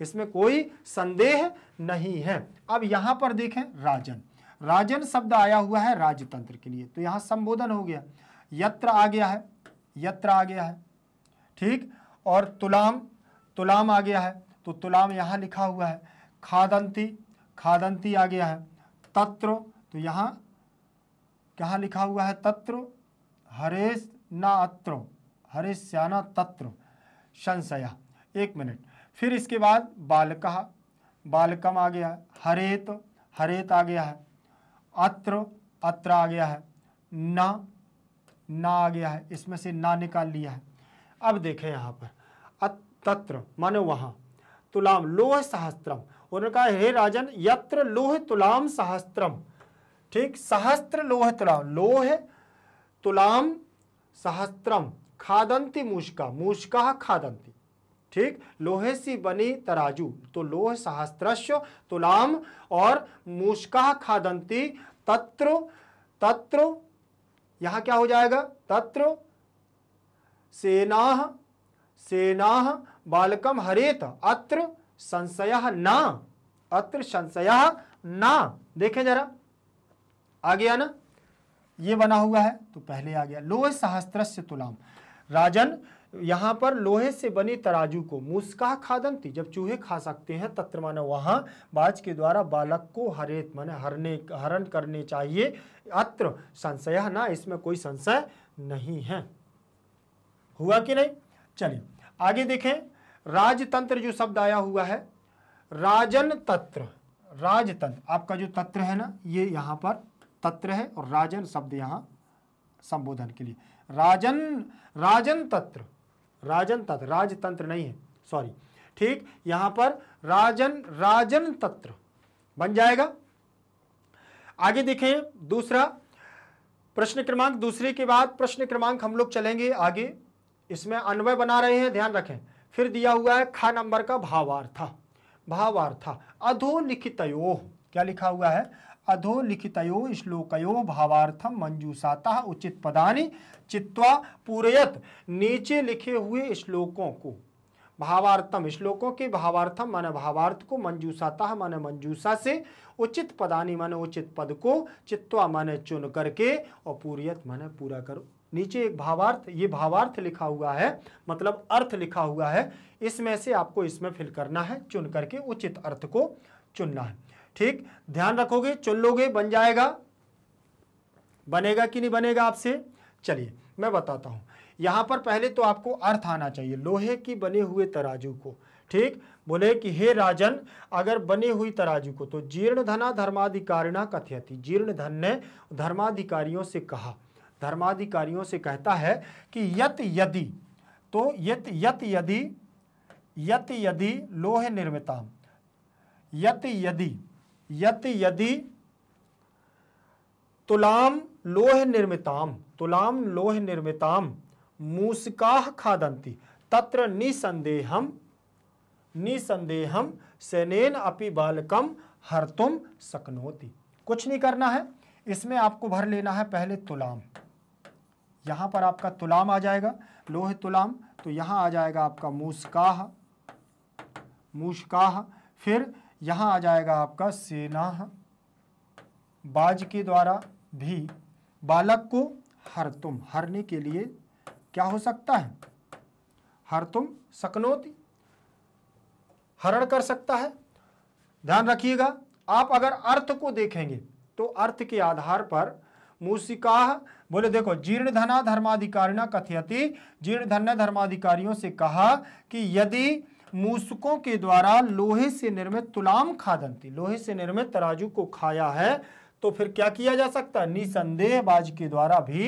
इसमें कोई संदेह नहीं है अब यहां पर देखें राजन राजन शब्द आया हुआ है राजतंत्र के लिए तो यहां संबोधन हो गया यत्र आ गया है यत्र आ गया है ठीक और तुलाम तुलाम आ गया है तो तुलाम यहां लिखा हुआ है खादंती खादंती आ गया है तत्र तो यहाँ कहा लिखा हुआ है तत्र हरेश ना अत्र हरेश तत्र संशया एक मिनट फिर इसके बाद बालक बालकम आ गया हरेत हरेत आ गया है अत्र अत्र आ गया है ना ना आ गया है इसमें से ना निकाल लिया है अब देखें यहाँ पर तत्र माने वहाँ तुलाम लोह सहस्त्रम उन्होंने कहा हे राजन यत्र लोह तुलाम सहस्त्रम ठीक सहस्त्र लोह तुलाम लोह तुलाम सहस्त्रम खादंती मूषका मूषका खादंती ठीक लोहे सी बनी तराजू तो लोह सहस्त्रश्य तुलाम और मुस्का खादंती तत्र तत्र यहाँ क्या हो जाएगा तत्र सेना सेना बालकम हरेत अत्र संशय ना अत्र संशय ना देखें जरा आ गया ना ये बना हुआ है तो पहले आ गया लोह सहस्त्र तुलाम राजन यहाँ पर लोहे से बनी तराजू को मुस्काह खादंती जब चूहे खा सकते हैं तत्र माने वहाँ बाज के द्वारा बालक को हरेत माने हरने हरण करने चाहिए अत्र संशय ना इसमें कोई संशय नहीं है हुआ कि नहीं चलिए आगे देखें राजतंत्र जो शब्द आया हुआ है राजन तत्र राजतंत्र आपका जो तत्र है ना ये यहाँ पर तत्र है और राजन शब्द यहाँ संबोधन के लिए राजन राजन तत्र राजन तत्र राजतंत्र नहीं है सॉरी ठीक यहां पर राजन राजन तत्र बन जाएगा आगे देखें दूसरा प्रश्न क्रमांक दूसरे के बाद प्रश्न क्रमांक हम लोग चलेंगे आगे इसमें अन्वय बना रहे हैं ध्यान रखें फिर दिया हुआ है ख नंबर का भावार्थ भावार्थ अधोलिखितयो क्या लिखा हुआ है अधोलिखितयो श्लोकयो भावार्थम मंजूसाता उचित पदानी चित्वा पूरेयत नीचे लिखे हुए श्लोकों को भावार्थम श्लोकों के भावार्थम माने भावार्थ को मंजूसाता माने मंजूसा से उचित पदानी माने उचित पद को चित्वा माने चुन करके और पूरीयत माने पूरा करो नीचे एक भावार्थ ये भावार्थ लिखा हुआ है मतलब अर्थ लिखा हुआ है इसमें से आपको इसमें फिल करना है चुन करके उचित अर्थ को चुनना है ठीक ध्यान रखोगे चुन लोगे बन जाएगा बनेगा कि नहीं बनेगा आपसे चलिए मैं बताता हूँ यहाँ पर पहले तो आपको अर्थ आना चाहिए लोहे की बने हुए तराजू को ठीक बोले कि हे राजन अगर बने हुई तराजू को तो जीर्ण धना धर्माधिकारिणा कथयति जीर्ण धन ने धर्माधिकारियों से कहा धर्माधिकारियों से कहता है कि यत यदि तो यत यत यदि यत यदि लोहे निर्मिता यत यदि यत यदि तुलाम लोह निर्मिताम तुलाम लोह निर्मिताम मूसका खादंती तत्र निसंदेहम निसंदेहम सेनेन अपि बालकम तुम सकनोती कुछ नहीं करना है इसमें आपको भर लेना है पहले तुलाम यहाँ पर आपका तुलाम आ जाएगा लोह तुलाम तो यहाँ आ जाएगा आपका मूसकाह मूसका फिर यहाँ आ जाएगा आपका सेना बाज के द्वारा भी बालक को हर तुम हरने के लिए क्या हो सकता है हर तुम सकनोती हरण कर सकता है ध्यान रखिएगा आप अगर अर्थ को देखेंगे तो अर्थ के आधार पर मूसिका बोले देखो जीर्ण धना धर्माधिकारिणा कथियति जीर्ण धन्य धर्माधिकारियों से कहा कि यदि मूसकों के द्वारा लोहे से निर्मित तुलाम खादंती लोहे से निर्मित तराजू को खाया है तो फिर क्या किया जा सकता है निसंदेहबाज के द्वारा भी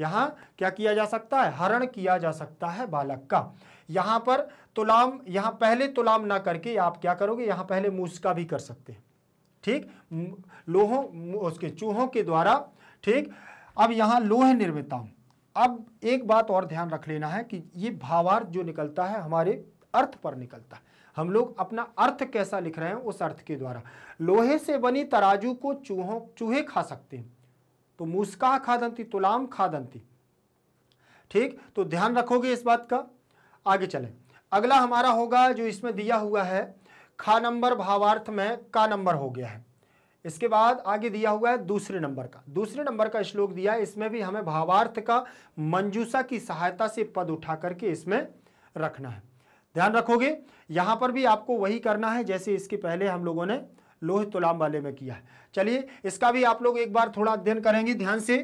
यहाँ क्या किया जा सकता है हरण किया जा सकता है बालक का यहाँ पर तुलाम यहाँ पहले तुलाम ना करके आप क्या करोगे यहाँ पहले मुस्का भी कर सकते हैं ठीक लोहों उसके चूहों के द्वारा ठीक अब यहाँ लोह निर्मिता अब एक बात और ध्यान रख लेना है कि ये भावार्थ जो निकलता है हमारे अर्थ पर निकलता है हम लोग अपना अर्थ कैसा लिख रहे हैं उस अर्थ के द्वारा लोहे से बनी तराजू को चूहों चूहे खा सकते हैं तो मुस्का खादंती तुलाम खादंती ठीक तो ध्यान रखोगे इस बात का आगे चलें अगला हमारा होगा जो इसमें दिया हुआ है खा नंबर भावार्थ में का नंबर हो गया है इसके बाद आगे दिया हुआ है दूसरे नंबर का दूसरे नंबर का श्लोक दिया है इसमें भी हमें भावार्थ का मंजूसा की सहायता से पद उठा करके इसमें रखना है ध्यान रखोगे यहाँ पर भी आपको वही करना है जैसे इसके पहले हम लोगों ने लोह तुलाम वाले में किया है चलिए इसका भी आप लोग एक बार थोड़ा अध्ययन करेंगे ध्यान से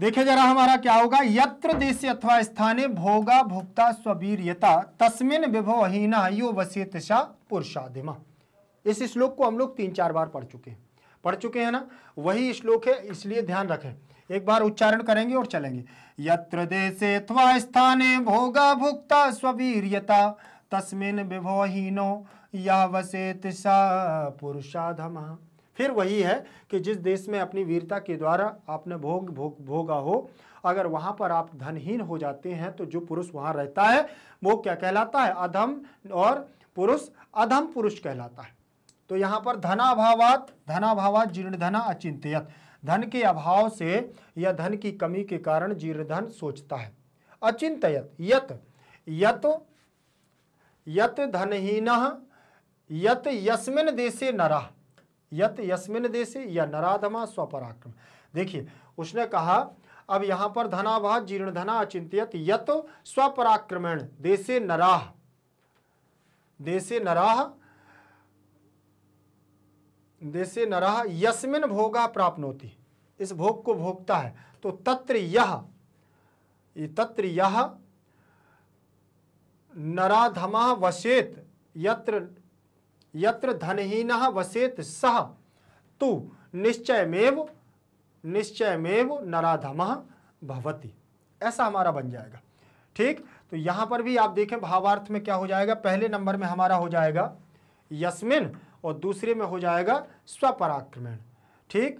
देखे जरा हमारा क्या होगा यत्र देश अथवा स्थाने भोगा भुक्ता स्वीरता तस्मिन विभोहीन यो वसेत पुरुषाधिमा इस श्लोक को हम लोग तीन चार बार पढ़ चुके हैं पढ़ चुके हैं ना वही श्लोक है इसलिए ध्यान रखें एक बार उच्चारण करेंगे और चलेंगे यत्र देशे अथवा स्थाने भोगा भुक्ता स्वीरता तस्मिन विभोहीनो या वसेत पुरुषाधमा फिर वही है कि जिस देश में अपनी वीरता के द्वारा आपने भोग भोग भोगा हो अगर वहाँ पर आप धनहीन हो जाते हैं तो जो पुरुष वहाँ रहता है वो क्या कहलाता है अधम और पुरुष अधम पुरुष कहलाता है तो यहाँ पर धनाभावात धनाभावात जीर्ण धना अचिंत्यत धन के अभाव से या धन की कमी के कारण जीर्णधन सोचता है अचिंतयत यत यत यत धनहीन यत यस्मिन देशे नरा यत यस्मिन देशे या नराधमा स्वपराक्रम देखिए उसने कहा अब यहां पर धनाभा जीर्णधना अचिंत्यत यत स्वपराक्रमण देशे नराह देशे नराह देशे नरह यस्मिन भोगा होती इस भोग को भोगता है तो तत्र यह तत्र यह नराधम वसेत यत्र यत्र धनहीन वसेत सह तु निश्चयमेव निश्चयमेव नराधम भवती ऐसा हमारा बन जाएगा ठीक तो यहाँ पर भी आप देखें भावार्थ में क्या हो जाएगा पहले नंबर में हमारा हो जाएगा यस्मिन और दूसरे में हो जाएगा स्वपराक्रमण ठीक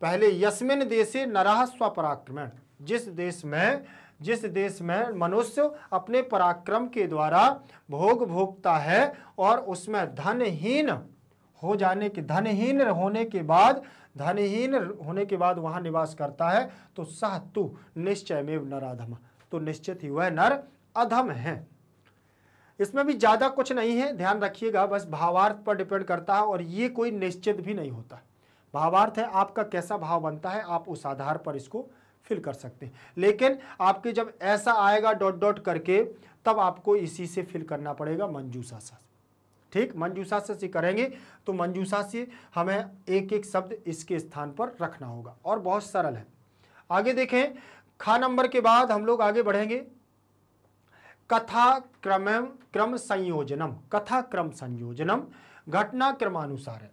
पहले यस्मिन देशे नरह स्वपराक्रमण जिस देश में जिस देश में मनुष्य अपने पराक्रम के द्वारा भोग भोगता है और उसमें धनहीन हो जाने के धनहीन होने के बाद धनहीन होने के बाद वहाँ निवास करता है तो सह तू निश्चय में नराधम तो निश्चित ही वह नर अधम है इसमें भी ज़्यादा कुछ नहीं है ध्यान रखिएगा बस भावार्थ पर डिपेंड करता है और ये कोई निश्चित भी नहीं होता भावार्थ है आपका कैसा भाव बनता है आप उस आधार पर इसको फिल कर सकते हैं लेकिन आपके जब ऐसा आएगा डॉट डॉट करके तब आपको इसी से फिल करना पड़ेगा मंजूसा सा ठीक मंजूसा से करेंगे तो मंजूषा से हमें एक एक शब्द इसके स्थान पर रखना होगा और बहुत सरल है आगे देखें खा नंबर के बाद हम लोग आगे बढ़ेंगे कथा क्रम क्रम संयोजनम कथा क्रम संयोजनम घटना क्रमानुसार है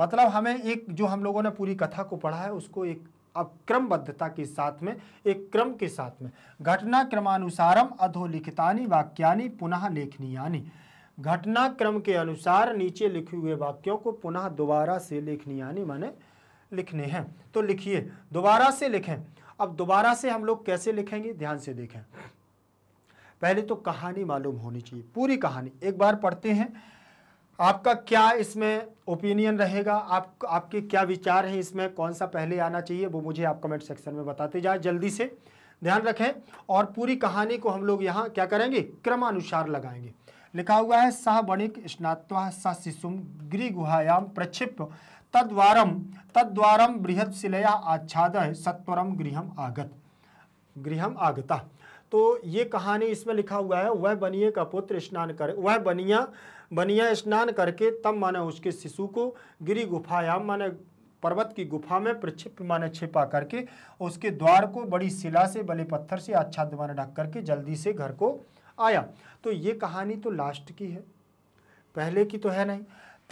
मतलब हमें एक जो हम लोगों ने पूरी कथा को पढ़ा है उसको एक अब क्रमबद्धता के साथ में एक क्रम के साथ में घटना क्रमानुसारम अधोलिखितानी वाक्यानि पुनः लेखनीयानी घटना क्रम के अनुसार नीचे लिखे हुए वाक्यों को पुनः दोबारा से लेखनीयानी माने लिखने हैं तो लिखिए दोबारा से लिखें अब दोबारा से हम लोग कैसे लिखेंगे ध्यान से देखें पहले तो कहानी मालूम होनी चाहिए पूरी कहानी एक बार पढ़ते हैं आपका क्या इसमें ओपिनियन रहेगा आप आपके क्या विचार हैं इसमें कौन सा पहले आना चाहिए वो मुझे आप कमेंट सेक्शन में बताते जाए जल्दी से ध्यान रखें और पूरी कहानी को हम लोग यहाँ क्या करेंगे क्रमानुसार लगाएंगे लिखा हुआ है सह वणिक स्नात्वा स शिशुम गुहायाम प्रक्षिप्त तद्वारम तद्वारम बृहद शिलया आच्छाद सत्वरम गृहम आगत गृहम आगता तो ये कहानी इसमें लिखा हुआ है वह बनिए का पुत्र स्नान कर वह बनिया बनिया स्नान करके तब माने उसके शिशु को गिरी गुफायाम माने पर्वत की गुफा में प्रक्षिप्त माने छिपा करके उसके द्वार को बड़ी शिला से बले पत्थर से अच्छा माने ढक करके जल्दी से घर को आया तो ये कहानी तो लास्ट की है पहले की तो है नहीं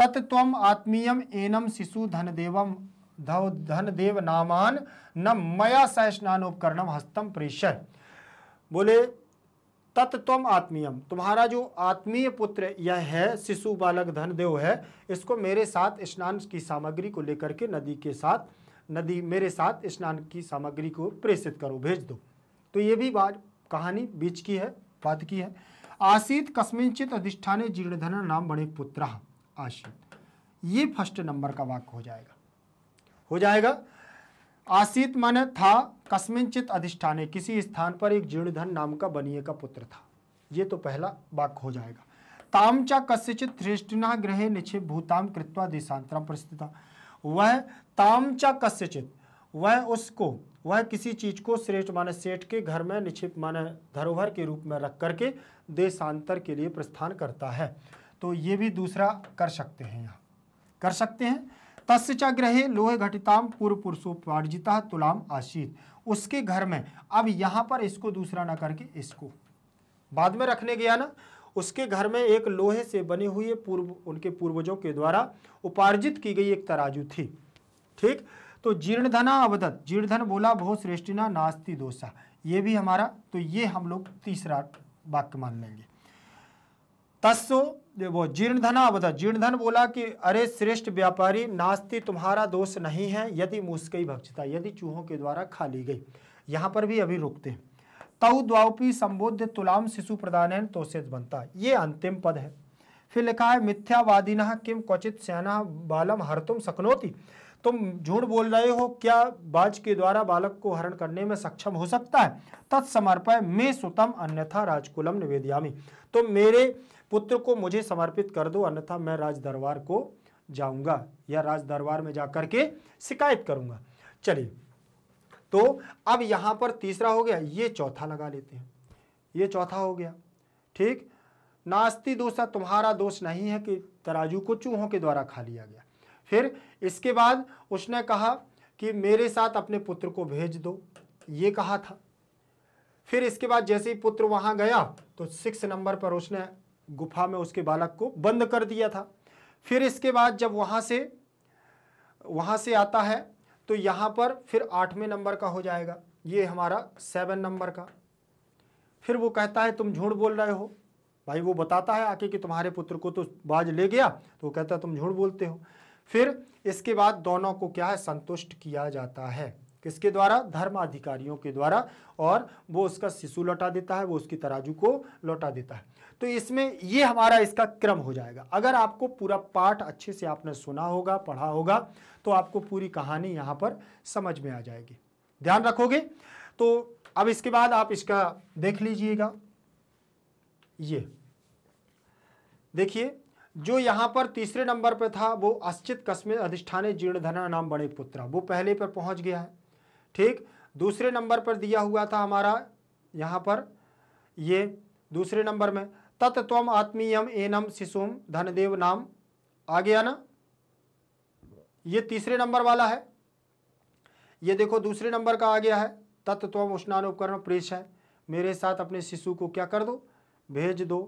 तत्व आत्मीयम एनम शिशु धनदेवम धव देव नामान न मया सह स्नानोपकरणम हस्तम प्रेशर बोले तत्तम आत्मीयम तुम्हारा जो आत्मीय पुत्र यह है शिशु बालक धनदेव है इसको मेरे साथ स्नान की सामग्री को लेकर के नदी के साथ नदी मेरे साथ स्नान की सामग्री को प्रेषित करो भेज दो तो ये भी बात कहानी बीच की है बात की है आशीत कस्मिंचित अधिष्ठाने जीर्णधन नाम बड़े पुत्र आशीत ये फर्स्ट नंबर का वाक्य हो जाएगा हो जाएगा आसित माने था कस्मिंचित अधिष्ठाने किसी स्थान पर एक जीर्णधन नाम का बनिए का पुत्र था ये तो पहला वाक्य हो जाएगा तामचा कस्यचित धृष्टिना ग्रहे निचे भूताम कृत्वा देशांतर प्रस्थित वह तामचा कस्यचित वह उसको वह किसी चीज को श्रेष्ठ माने सेठ के घर में निक्षिप माने धरोहर के रूप में रख करके देशांतर के लिए प्रस्थान करता है तो ये भी दूसरा कर सकते हैं यहाँ कर सकते हैं तस्ग्रहे ग्रहे लोहे घटिताम पूर्व पुरुषोपार्जिता तुलाम आशीत उसके घर में अब यहाँ पर इसको दूसरा ना करके इसको बाद में रखने गया ना उसके घर में एक लोहे से बने हुए पूर्व उनके पूर्वजों के द्वारा उपार्जित की गई एक तराजू थी ठीक तो जीर्णधना अवदत जीर्णधन बोला भो श्रेष्ठिना नास्ती दोषा ये भी हमारा तो ये हम लोग तीसरा वाक्य मान लेंगे तस्सो वो जीर्णधना बता जीर्णधन बोला कि अरे श्रेष्ठ व्यापारी नास्ति तुम्हारा दोष नहीं है यदि मुस्कई भक्षता यदि चूहों के द्वारा खा ली गई यहाँ पर भी अभी रुकते हैं तऊ द्वाउपी संबोध तुलाम शिशु प्रदान तोषित बनता ये अंतिम पद है फिर लिखा है मिथ्यावादी किम क्वचित सेना बालम हर तुम सकनोती तुम झूठ बोल रहे हो क्या बाज के द्वारा बालक को हरण करने में सक्षम हो सकता है तत्समर्पय मैं सुतम अन्यथा राजकुलम निवेदयामी तो मेरे पुत्र को मुझे समर्पित कर दो अन्यथा मैं राज दरबार को जाऊंगा या राज दरबार में जाकर के शिकायत करूंगा चलिए तो अब यहां पर तीसरा हो गया ये चौथा लगा लेते हैं ये चौथा हो गया ठीक नास्ती दोषा तुम्हारा दोष नहीं है कि तराजू को चूहों के द्वारा खा लिया गया फिर इसके बाद उसने कहा कि मेरे साथ अपने पुत्र को भेज दो ये कहा था फिर इसके बाद जैसे ही पुत्र वहां गया तो सिक्स नंबर पर उसने गुफा में उसके बालक को बंद कर दिया था फिर इसके बाद जब वहाँ से वहाँ से आता है तो यहाँ पर फिर आठवें नंबर का हो जाएगा ये हमारा सेवन नंबर का फिर वो कहता है तुम झूठ बोल रहे हो भाई वो बताता है आके कि तुम्हारे पुत्र को तो बाज ले गया तो वो कहता है तुम झूठ बोलते हो फिर इसके बाद दोनों को क्या है संतुष्ट किया जाता है किसके द्वारा धर्माधिकारियों के द्वारा और वो उसका शिशु लौटा देता है वो उसकी तराजू को लौटा देता है तो इसमें ये हमारा इसका क्रम हो जाएगा अगर आपको पूरा पाठ अच्छे से आपने सुना होगा पढ़ा होगा तो आपको पूरी कहानी यहाँ पर समझ में आ जाएगी ध्यान रखोगे तो अब इसके बाद आप इसका देख लीजिएगा ये देखिए जो यहाँ पर तीसरे नंबर पर था वो अश्चित कश्मीर अधिष्ठाने जीर्णधना नाम बड़े पुत्र वो पहले पर पहुँच गया है ठीक दूसरे नंबर पर दिया हुआ था हमारा यहाँ पर ये दूसरे नंबर में तत् तम आत्मीयम एनम शिशुम धनदेव नाम आ गया ना ये तीसरे नंबर वाला है ये देखो दूसरे नंबर का आ गया है तत् तम उष्णान उपकरण प्रेष है मेरे साथ अपने शिशु को क्या कर दो भेज दो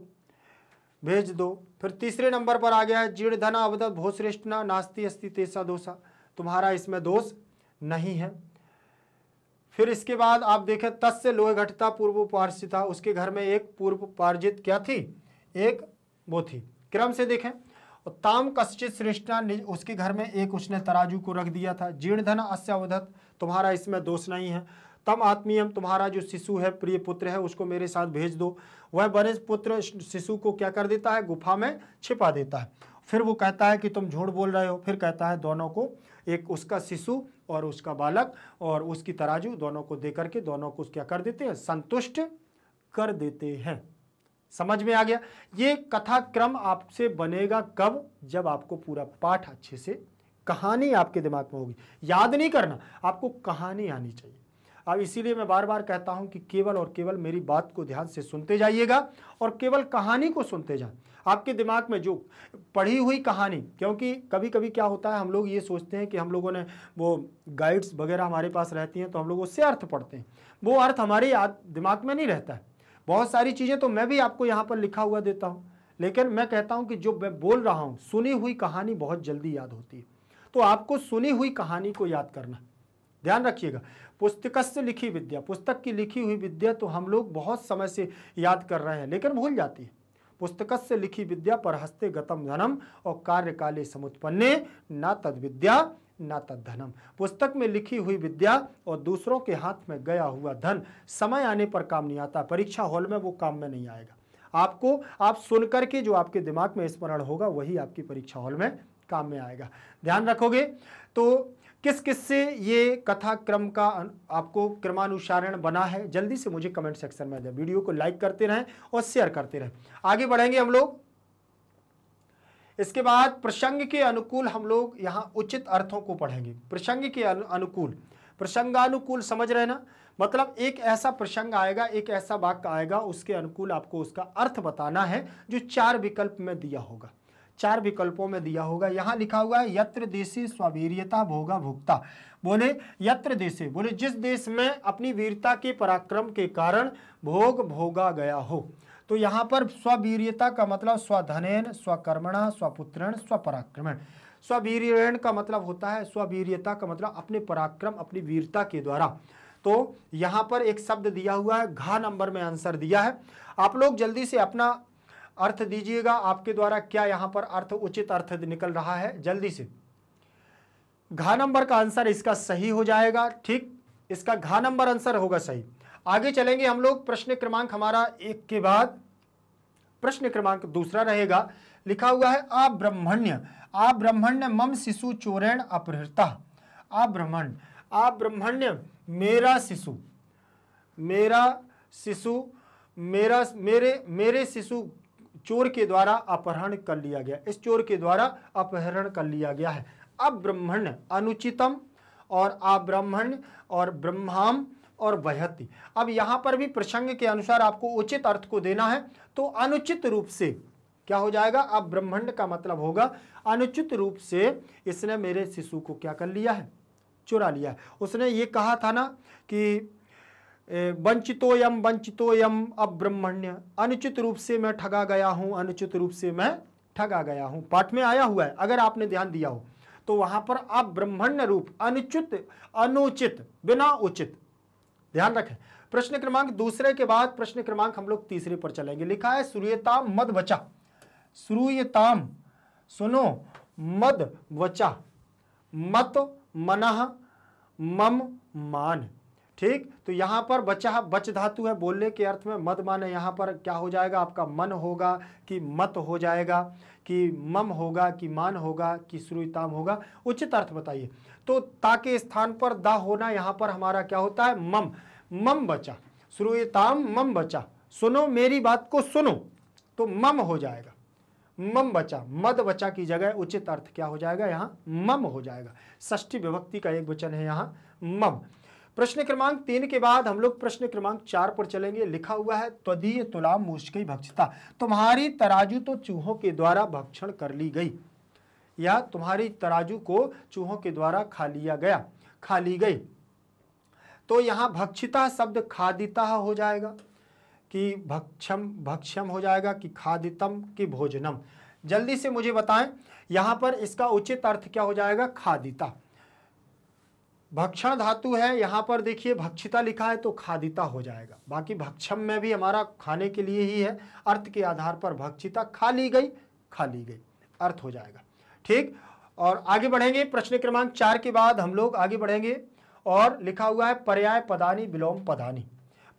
भेज दो फिर तीसरे नंबर पर आ गया है जीर्ण धन अवध भोश्रेष्ठ नास्ती अस्थि तेसा दोषा तुम्हारा इसमें दोष नहीं है फिर इसके बाद आप देखें तस्य लोहे घटता पूर्व पार्षिता उसके घर में एक पूर्व पार्जित क्या थी एक वो थी क्रम से देखें ताम कश्चित सृष्टा उसके घर में एक उसने तराजू को रख दिया था धन अस्यावधत तुम्हारा इसमें दोष नहीं है तम आत्मीयम तुम्हारा जो शिशु है प्रिय पुत्र है उसको मेरे साथ भेज दो वह बने पुत्र शिशु को क्या कर देता है गुफा में छिपा देता है फिर वो कहता है कि तुम झूठ बोल रहे हो फिर कहता है दोनों को एक उसका शिशु और उसका बालक और उसकी तराजू दोनों को देकर के दोनों को क्या कर देते हैं संतुष्ट कर देते हैं समझ में आ गया ये कथा क्रम आपसे बनेगा कब जब आपको पूरा पाठ अच्छे से कहानी आपके दिमाग में होगी याद नहीं करना आपको कहानी आनी चाहिए अब इसीलिए मैं बार बार कहता हूं कि केवल और केवल मेरी बात को ध्यान से सुनते जाइएगा और केवल कहानी को सुनते जाए आपके दिमाग में जो पढ़ी हुई कहानी क्योंकि कभी कभी क्या होता है हम लोग ये सोचते हैं कि हम लोगों ने वो गाइड्स वगैरह हमारे पास रहती हैं तो हम लोग उससे अर्थ पढ़ते हैं वो अर्थ हमारे दिमाग में नहीं रहता है बहुत सारी चीज़ें तो मैं भी आपको यहाँ पर लिखा हुआ देता हूँ लेकिन मैं कहता हूँ कि जो मैं बोल रहा हूँ सुनी हुई कहानी बहुत जल्दी याद होती है तो आपको सुनी हुई कहानी को याद करना ध्यान रखिएगा पुस्तक से लिखी विद्या पुस्तक की लिखी हुई विद्या तो हम लोग बहुत समय से याद कर रहे हैं लेकिन भूल जाती है पुस्तक से लिखी विद्या पर हस्ते गतम धनम और कार्यकाले समुत्पन्ने ना तद विद्या ना तद धनम पुस्तक में लिखी हुई विद्या और दूसरों के हाथ में गया हुआ धन समय आने पर काम नहीं आता परीक्षा हॉल में वो काम में नहीं आएगा आपको आप सुन करके जो आपके दिमाग में स्मरण होगा वही आपकी परीक्षा हॉल में काम में आएगा ध्यान रखोगे तो किस किस से ये कथा क्रम का आपको क्रमानुसारण बना है जल्दी से मुझे कमेंट सेक्शन में दे वीडियो को लाइक करते रहें और शेयर करते रहें आगे बढ़ेंगे हम लोग इसके बाद प्रसंग के अनुकूल हम लोग यहाँ उचित अर्थों को पढ़ेंगे प्रसंग के अनुकूल प्रसंगानुकूल समझ रहे ना मतलब एक ऐसा प्रसंग आएगा एक ऐसा वाक्य आएगा उसके अनुकूल आपको उसका अर्थ बताना है जो चार विकल्प में दिया होगा चार विकल्पों में दिया होगा यहाँ लिखा हुआ है यत्र देशी स्वीरता भोगा भुगता बोले यत्र देशी बोले जिस देश में अपनी वीरता के पराक्रम के कारण भोग भोगा गया हो तो यहाँ पर स्वीरता का मतलब स्वधनेन स्वकर्मणा स्वपुत्रण स्वपराक्रमण स्वीरण का मतलब होता है स्वीरता का मतलब अपने पराक्रम अपनी वीरता के द्वारा तो यहाँ पर एक शब्द दिया हुआ है घा नंबर में आंसर दिया है आप लोग जल्दी से अपना अर्थ दीजिएगा आपके द्वारा क्या यहां पर अर्थ उचित अर्थ निकल रहा है जल्दी से घा नंबर का आंसर इसका सही हो जाएगा ठीक इसका घा नंबर आंसर होगा सही आगे चलेंगे हम लोग प्रश्न क्रमांक हमारा एक के बाद प्रश्न क्रमांक दूसरा रहेगा लिखा हुआ है आप ब्रह्मण्य मम शिशु चोरेण अपहृता आप ब्रह्मण्य मेरा शिशु मेरा शिशु मेरा मेरे मेरे शिशु चोर के द्वारा अपहरण कर लिया गया इस चोर के द्वारा अपहरण कर लिया गया है अब ब्रह्मण अनुचितम और आब्रह्मण और ब्रह्माम और वहति अब यहाँ पर भी प्रसंग के अनुसार आपको उचित अर्थ को देना है तो अनुचित रूप से क्या हो जाएगा अब ब्रह्मांड का मतलब होगा अनुचित रूप से इसने मेरे शिशु को क्या कर लिया है चुरा लिया है उसने ये कहा था ना कि वंचितो यम वंचितो यम अब्रह्मण्य अनुचित रूप से मैं ठगा गया हूँ अनुचित रूप से मैं ठगा गया हूँ पाठ में आया हुआ है अगर आपने ध्यान दिया हो तो वहां पर अब ब्रह्मण्य रूप अनुचित अनुचित बिना उचित ध्यान रखें प्रश्न क्रमांक दूसरे के बाद प्रश्न क्रमांक हम लोग तीसरे पर चलेंगे लिखा है सूर्यताम मद वचा सूर्यताम सुनो मद वचा मत मन मम मान ठीक तो यहाँ पर बचा बच धातु है बोलने के अर्थ में मद माने यहाँ पर क्या हो जाएगा आपका मन होगा कि मत हो जाएगा कि मम होगा कि मान होगा कि श्रुताम होगा उचित अर्थ बताइए तो ताके स्थान पर द होना यहाँ पर हमारा क्या होता है मम मम बचा श्रुताम मम बचा सुनो मेरी बात को सुनो तो मम हो जाएगा मम बचा मद बचा की जगह उचित अर्थ क्या हो जाएगा यहाँ मम हो जाएगा ष्ठी विभक्ति का एक वचन है यहाँ मम प्रश्न क्रमांक तीन के बाद हम लोग प्रश्न क्रमांक चार पर चलेंगे लिखा हुआ है त्वदीय तुला मुष्कई भक्षिता तुम्हारी तराजू तो चूहों के द्वारा भक्षण कर ली गई या तुम्हारी तराजू को चूहों के द्वारा खा लिया गया खा ली गई तो यहां भक्षिता शब्द खादिता हो जाएगा कि भक्षम भक्षम हो जाएगा कि खादितम कि भोजनम जल्दी से मुझे बताएं यहां पर इसका उचित अर्थ क्या हो जाएगा खादिता भक्षण धातु है यहाँ पर देखिए भक्षिता लिखा है तो खादिता हो जाएगा बाकी भक्षम में भी हमारा खाने के लिए ही है अर्थ के आधार पर भक्षिता खा ली गई खा ली गई अर्थ हो जाएगा ठीक और आगे बढ़ेंगे प्रश्न क्रमांक चार के बाद हम लोग आगे बढ़ेंगे और लिखा हुआ है पर्याय पदानी विलोम पदानी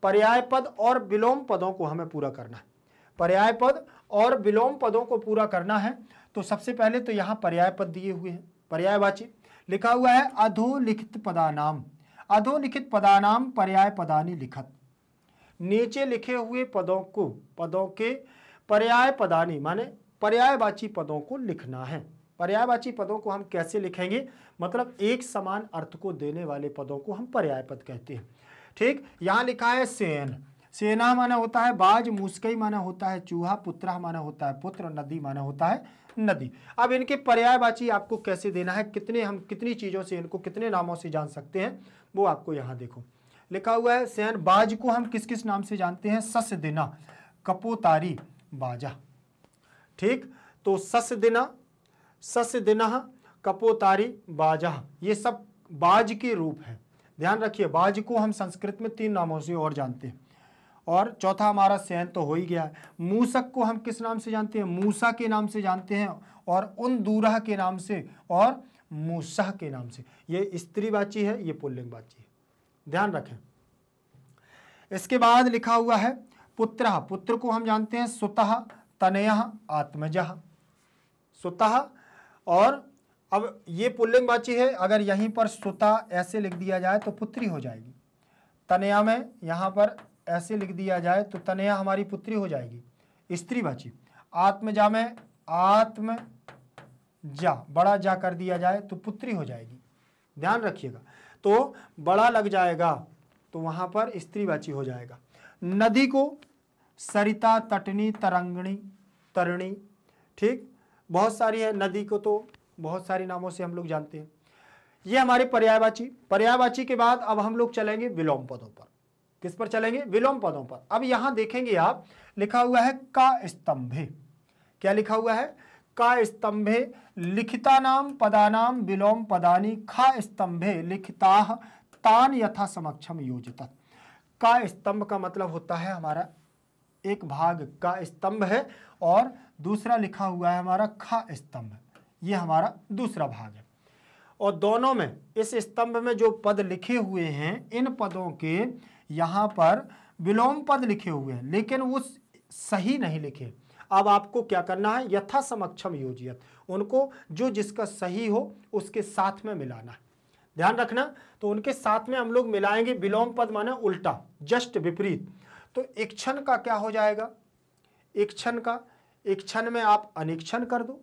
पर्याय पद और विलोम पदों को हमें पूरा करना है पर्याय पद और विलोम पदों को पूरा करना है तो सबसे पहले तो यहाँ पर्याय पद दिए हुए हैं पर्यायवाची लिखा हुआ है अधोलिखित पदानाम अधोलिखित पदानाम पर्याय पदानी लिखत नीचे लिखे हुए पदों को पदों के पर्याय पदानी माने पर्यायवाची पदों को लिखना है पर्यायवाची पदों को हम कैसे लिखेंगे मतलब एक समान अर्थ को देने वाले पदों को हम पर्याय पद कहते हैं ठीक यहाँ लिखा है सेन सेना माना होता है बाज मुस्कई माना होता है चूहा पुत्रा माना होता है पुत्र नदी माना होता है नदी अब इनके पर्यायवाची आपको कैसे देना है कितने हम कितनी चीज़ों से इनको कितने नामों से जान सकते हैं वो आपको यहाँ देखो लिखा हुआ है बाज को हम किस किस नाम से जानते हैं सस देना कपोतारी बाजा ठीक तो सस देना सस देना कपोतारी बाजा ये सब बाज के रूप है ध्यान रखिए बाज को हम संस्कृत में तीन नामों से और जानते हैं और चौथा हमारा सैन तो हो ही गया मूसक को हम किस नाम से जानते हैं मूसा के नाम से जानते हैं और उन दूरा के नाम से और मूसा के नाम से ये स्त्रीवाची है ये बाची है ध्यान रखें इसके बाद लिखा हुआ है पुत्र पुत्र को हम जानते हैं सुतः तनय आत्मज सुतः और अब ये पुल्लिंग बाची है अगर यहीं पर सुता ऐसे लिख दिया जाए तो पुत्री हो जाएगी तनया में यहाँ पर ऐसे लिख दिया जाए तो तनया हमारी पुत्री हो जाएगी स्त्री आत्म आत्मजा में आत्म जा बड़ा जा कर दिया जाए तो पुत्री हो जाएगी ध्यान रखिएगा तो बड़ा लग जाएगा तो वहां पर स्त्रीवाची हो जाएगा नदी को सरिता तटनी तरंगणी तरणी ठीक बहुत सारी है नदी को तो बहुत सारे नामों से हम लोग जानते हैं ये हमारे पर्यायवाची पर्यायवाची के बाद अब हम लोग चलेंगे विलोम पदों पर किस पर चलेंगे विलोम पदों पर अब यहां देखेंगे आप लिखा हुआ है का स्तंभे क्या लिखा हुआ है का स्तंभे लिखिता नाम पदानाम विलोम पदानी खा स्तंभे लिखिता तान यथा समक्षम योजित का स्तंभ का मतलब होता है हमारा एक भाग का स्तंभ है और दूसरा लिखा हुआ है हमारा खा स्तंभ ये हमारा दूसरा भाग है और दोनों में इस स्तंभ में जो पद लिखे हुए हैं इन पदों के यहाँ पर विलोम पद लिखे हुए हैं लेकिन वो सही नहीं लिखे अब आपको क्या करना है यथा समक्षम योजियत उनको जो जिसका सही हो उसके साथ में मिलाना है ध्यान रखना तो उनके साथ में हम लोग मिलाएंगे विलोम पद माने उल्टा जस्ट विपरीत तो एक क्षण का क्या हो जाएगा एक क्षण का एक क्षण में आप अनिक्षण कर दो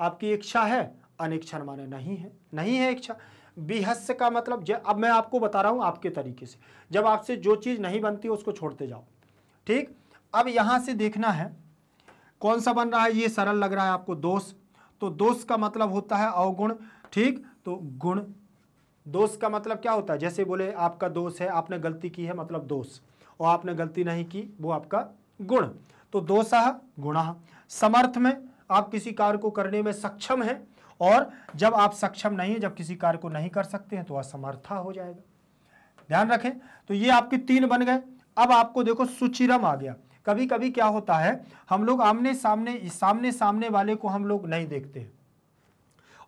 आपकी इच्छा है अनिक्षण माने नहीं है नहीं है इच्छा बिहस्य का मतलब अब मैं आपको बता रहा हूँ आपके तरीके से जब आपसे जो चीज़ नहीं बनती उसको छोड़ते जाओ ठीक अब यहाँ से देखना है कौन सा बन रहा है ये सरल लग रहा है आपको दोष तो दोष का मतलब होता है अवगुण ठीक तो गुण दोष का मतलब क्या होता है जैसे बोले आपका दोष है आपने गलती की है मतलब दोष और आपने गलती नहीं की वो आपका गुण तो दोषाह गुणाह समर्थ में आप किसी कार्य को करने में सक्षम हैं और जब आप सक्षम नहीं है जब किसी कार्य को नहीं कर सकते हैं तो असमर्था हो जाएगा ध्यान रखें तो ये आपके तीन बन गए अब आपको देखो सुचिरम आ गया कभी कभी क्या होता है हम लोग आमने सामने सामने सामने वाले को हम लोग नहीं देखते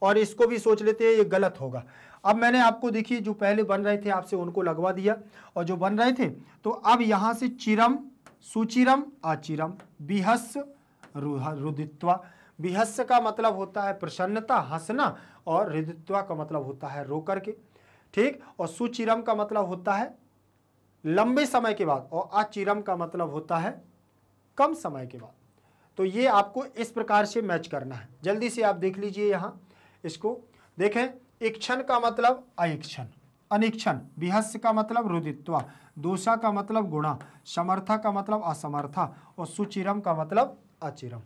और इसको भी सोच लेते हैं ये गलत होगा अब मैंने आपको देखिए जो पहले बन रहे थे आपसे उनको लगवा दिया और जो बन रहे थे तो अब यहां से चिरम सुचिरम आचिरम बिहस रुदित्वा विहस्य का मतलब होता है प्रसन्नता हंसना और हृदयत्वा का मतलब होता है रो करके ठीक और सुचिरम का मतलब होता है लंबे समय के बाद और अचिरम का मतलब होता है कम समय के बाद तो ये आपको इस प्रकार से मैच करना है जल्दी से आप देख लीजिए यहाँ इसको देखें इक्षण का मतलब अक्षण अनिक्षण विहस्य का मतलब रुदित्वा दोषा का मतलब गुणा समर्था का मतलब असमर्था और सुचिरम का मतलब अचिरम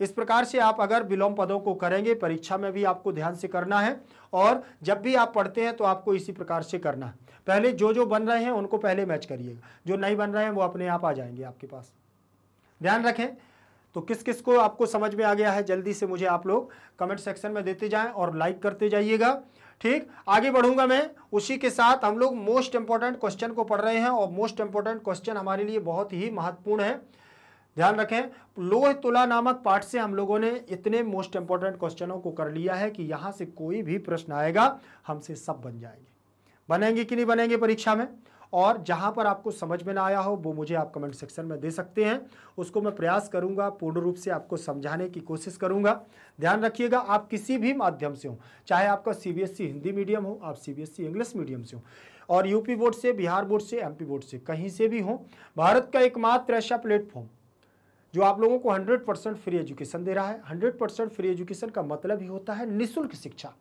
इस प्रकार से आप अगर विलोम पदों को करेंगे परीक्षा में भी आपको ध्यान से करना है और जब भी आप पढ़ते हैं तो आपको इसी प्रकार से करना है पहले जो जो बन रहे हैं उनको पहले मैच करिएगा जो नहीं बन रहे हैं वो अपने आप आ जाएंगे आपके पास ध्यान रखें तो किस किस को आपको समझ में आ गया है जल्दी से मुझे आप लोग कमेंट सेक्शन में देते जाएं और लाइक करते जाइएगा ठीक आगे बढ़ूंगा मैं उसी के साथ हम लोग मोस्ट इंपॉर्टेंट क्वेश्चन को पढ़ रहे हैं और मोस्ट इंपॉर्टेंट क्वेश्चन हमारे लिए बहुत ही महत्वपूर्ण है ध्यान रखें लोह तुला नामक पाठ से हम लोगों ने इतने मोस्ट इंपॉर्टेंट क्वेश्चनों को कर लिया है कि यहाँ से कोई भी प्रश्न आएगा हमसे सब बन जाएंगे बनेंगे कि नहीं बनेंगे परीक्षा में और जहाँ पर आपको समझ में ना आया हो वो मुझे आप कमेंट सेक्शन में दे सकते हैं उसको मैं प्रयास करूंगा पूर्ण रूप से आपको समझाने की कोशिश करूंगा ध्यान रखिएगा आप किसी भी माध्यम से हो चाहे आपका सीबीएसई हिंदी मीडियम हो आप सीबीएसई इंग्लिश मीडियम से हो और यूपी बोर्ड से बिहार बोर्ड से एमपी बोर्ड से कहीं से भी हो भारत का एकमात्र ऐसा प्लेटफॉर्म जो आप लोगों को 100 परसेंट फ्री एजुकेशन दे रहा है 100 परसेंट फ्री एजुकेशन का मतलब ही होता है निःशुल्क शिक्षा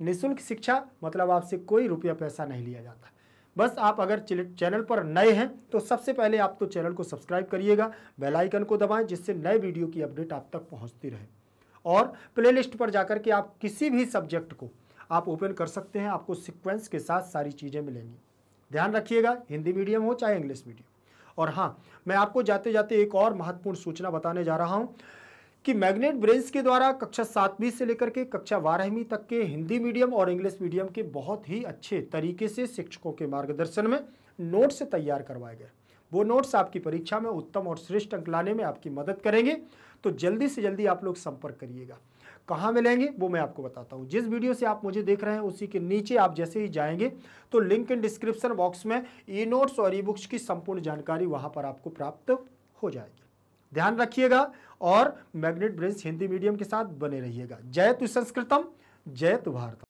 निःशुल्क शिक्षा मतलब आपसे कोई रुपया पैसा नहीं लिया जाता बस आप अगर चैनल पर नए हैं तो सबसे पहले आप तो चैनल को सब्सक्राइब करिएगा बेल आइकन को दबाएं जिससे नए वीडियो की अपडेट आप तक पहुँचती रहे और प्ले पर जाकर के आप किसी भी सब्जेक्ट को आप ओपन कर सकते हैं आपको सिक्वेंस के साथ सारी चीज़ें मिलेंगी ध्यान रखिएगा हिंदी मीडियम हो चाहे इंग्लिश मीडियम और हाँ मैं आपको जाते जाते एक और महत्वपूर्ण सूचना बताने जा रहा हूँ कि मैग्नेट ब्रेन्स के द्वारा कक्षा सातवीं से लेकर के कक्षा बारहवीं तक के हिंदी मीडियम और इंग्लिश मीडियम के बहुत ही अच्छे तरीके से शिक्षकों के मार्गदर्शन में नोट्स तैयार करवाए गए वो नोट्स आपकी परीक्षा में उत्तम और श्रेष्ठ अंक लाने में आपकी मदद करेंगे तो जल्दी से जल्दी आप लोग संपर्क करिएगा कहाँ मिलेंगे वो मैं आपको बताता हूँ जिस वीडियो से आप मुझे देख रहे हैं उसी के नीचे आप जैसे ही जाएंगे तो लिंक इन डिस्क्रिप्शन बॉक्स में ई नोट्स और ई बुक्स की संपूर्ण जानकारी वहाँ पर आपको प्राप्त हो जाएगी ध्यान रखिएगा और मैग्नेट ब्रेंस हिंदी मीडियम के साथ बने रहिएगा जय तु संस्कृतम जय तु भारतम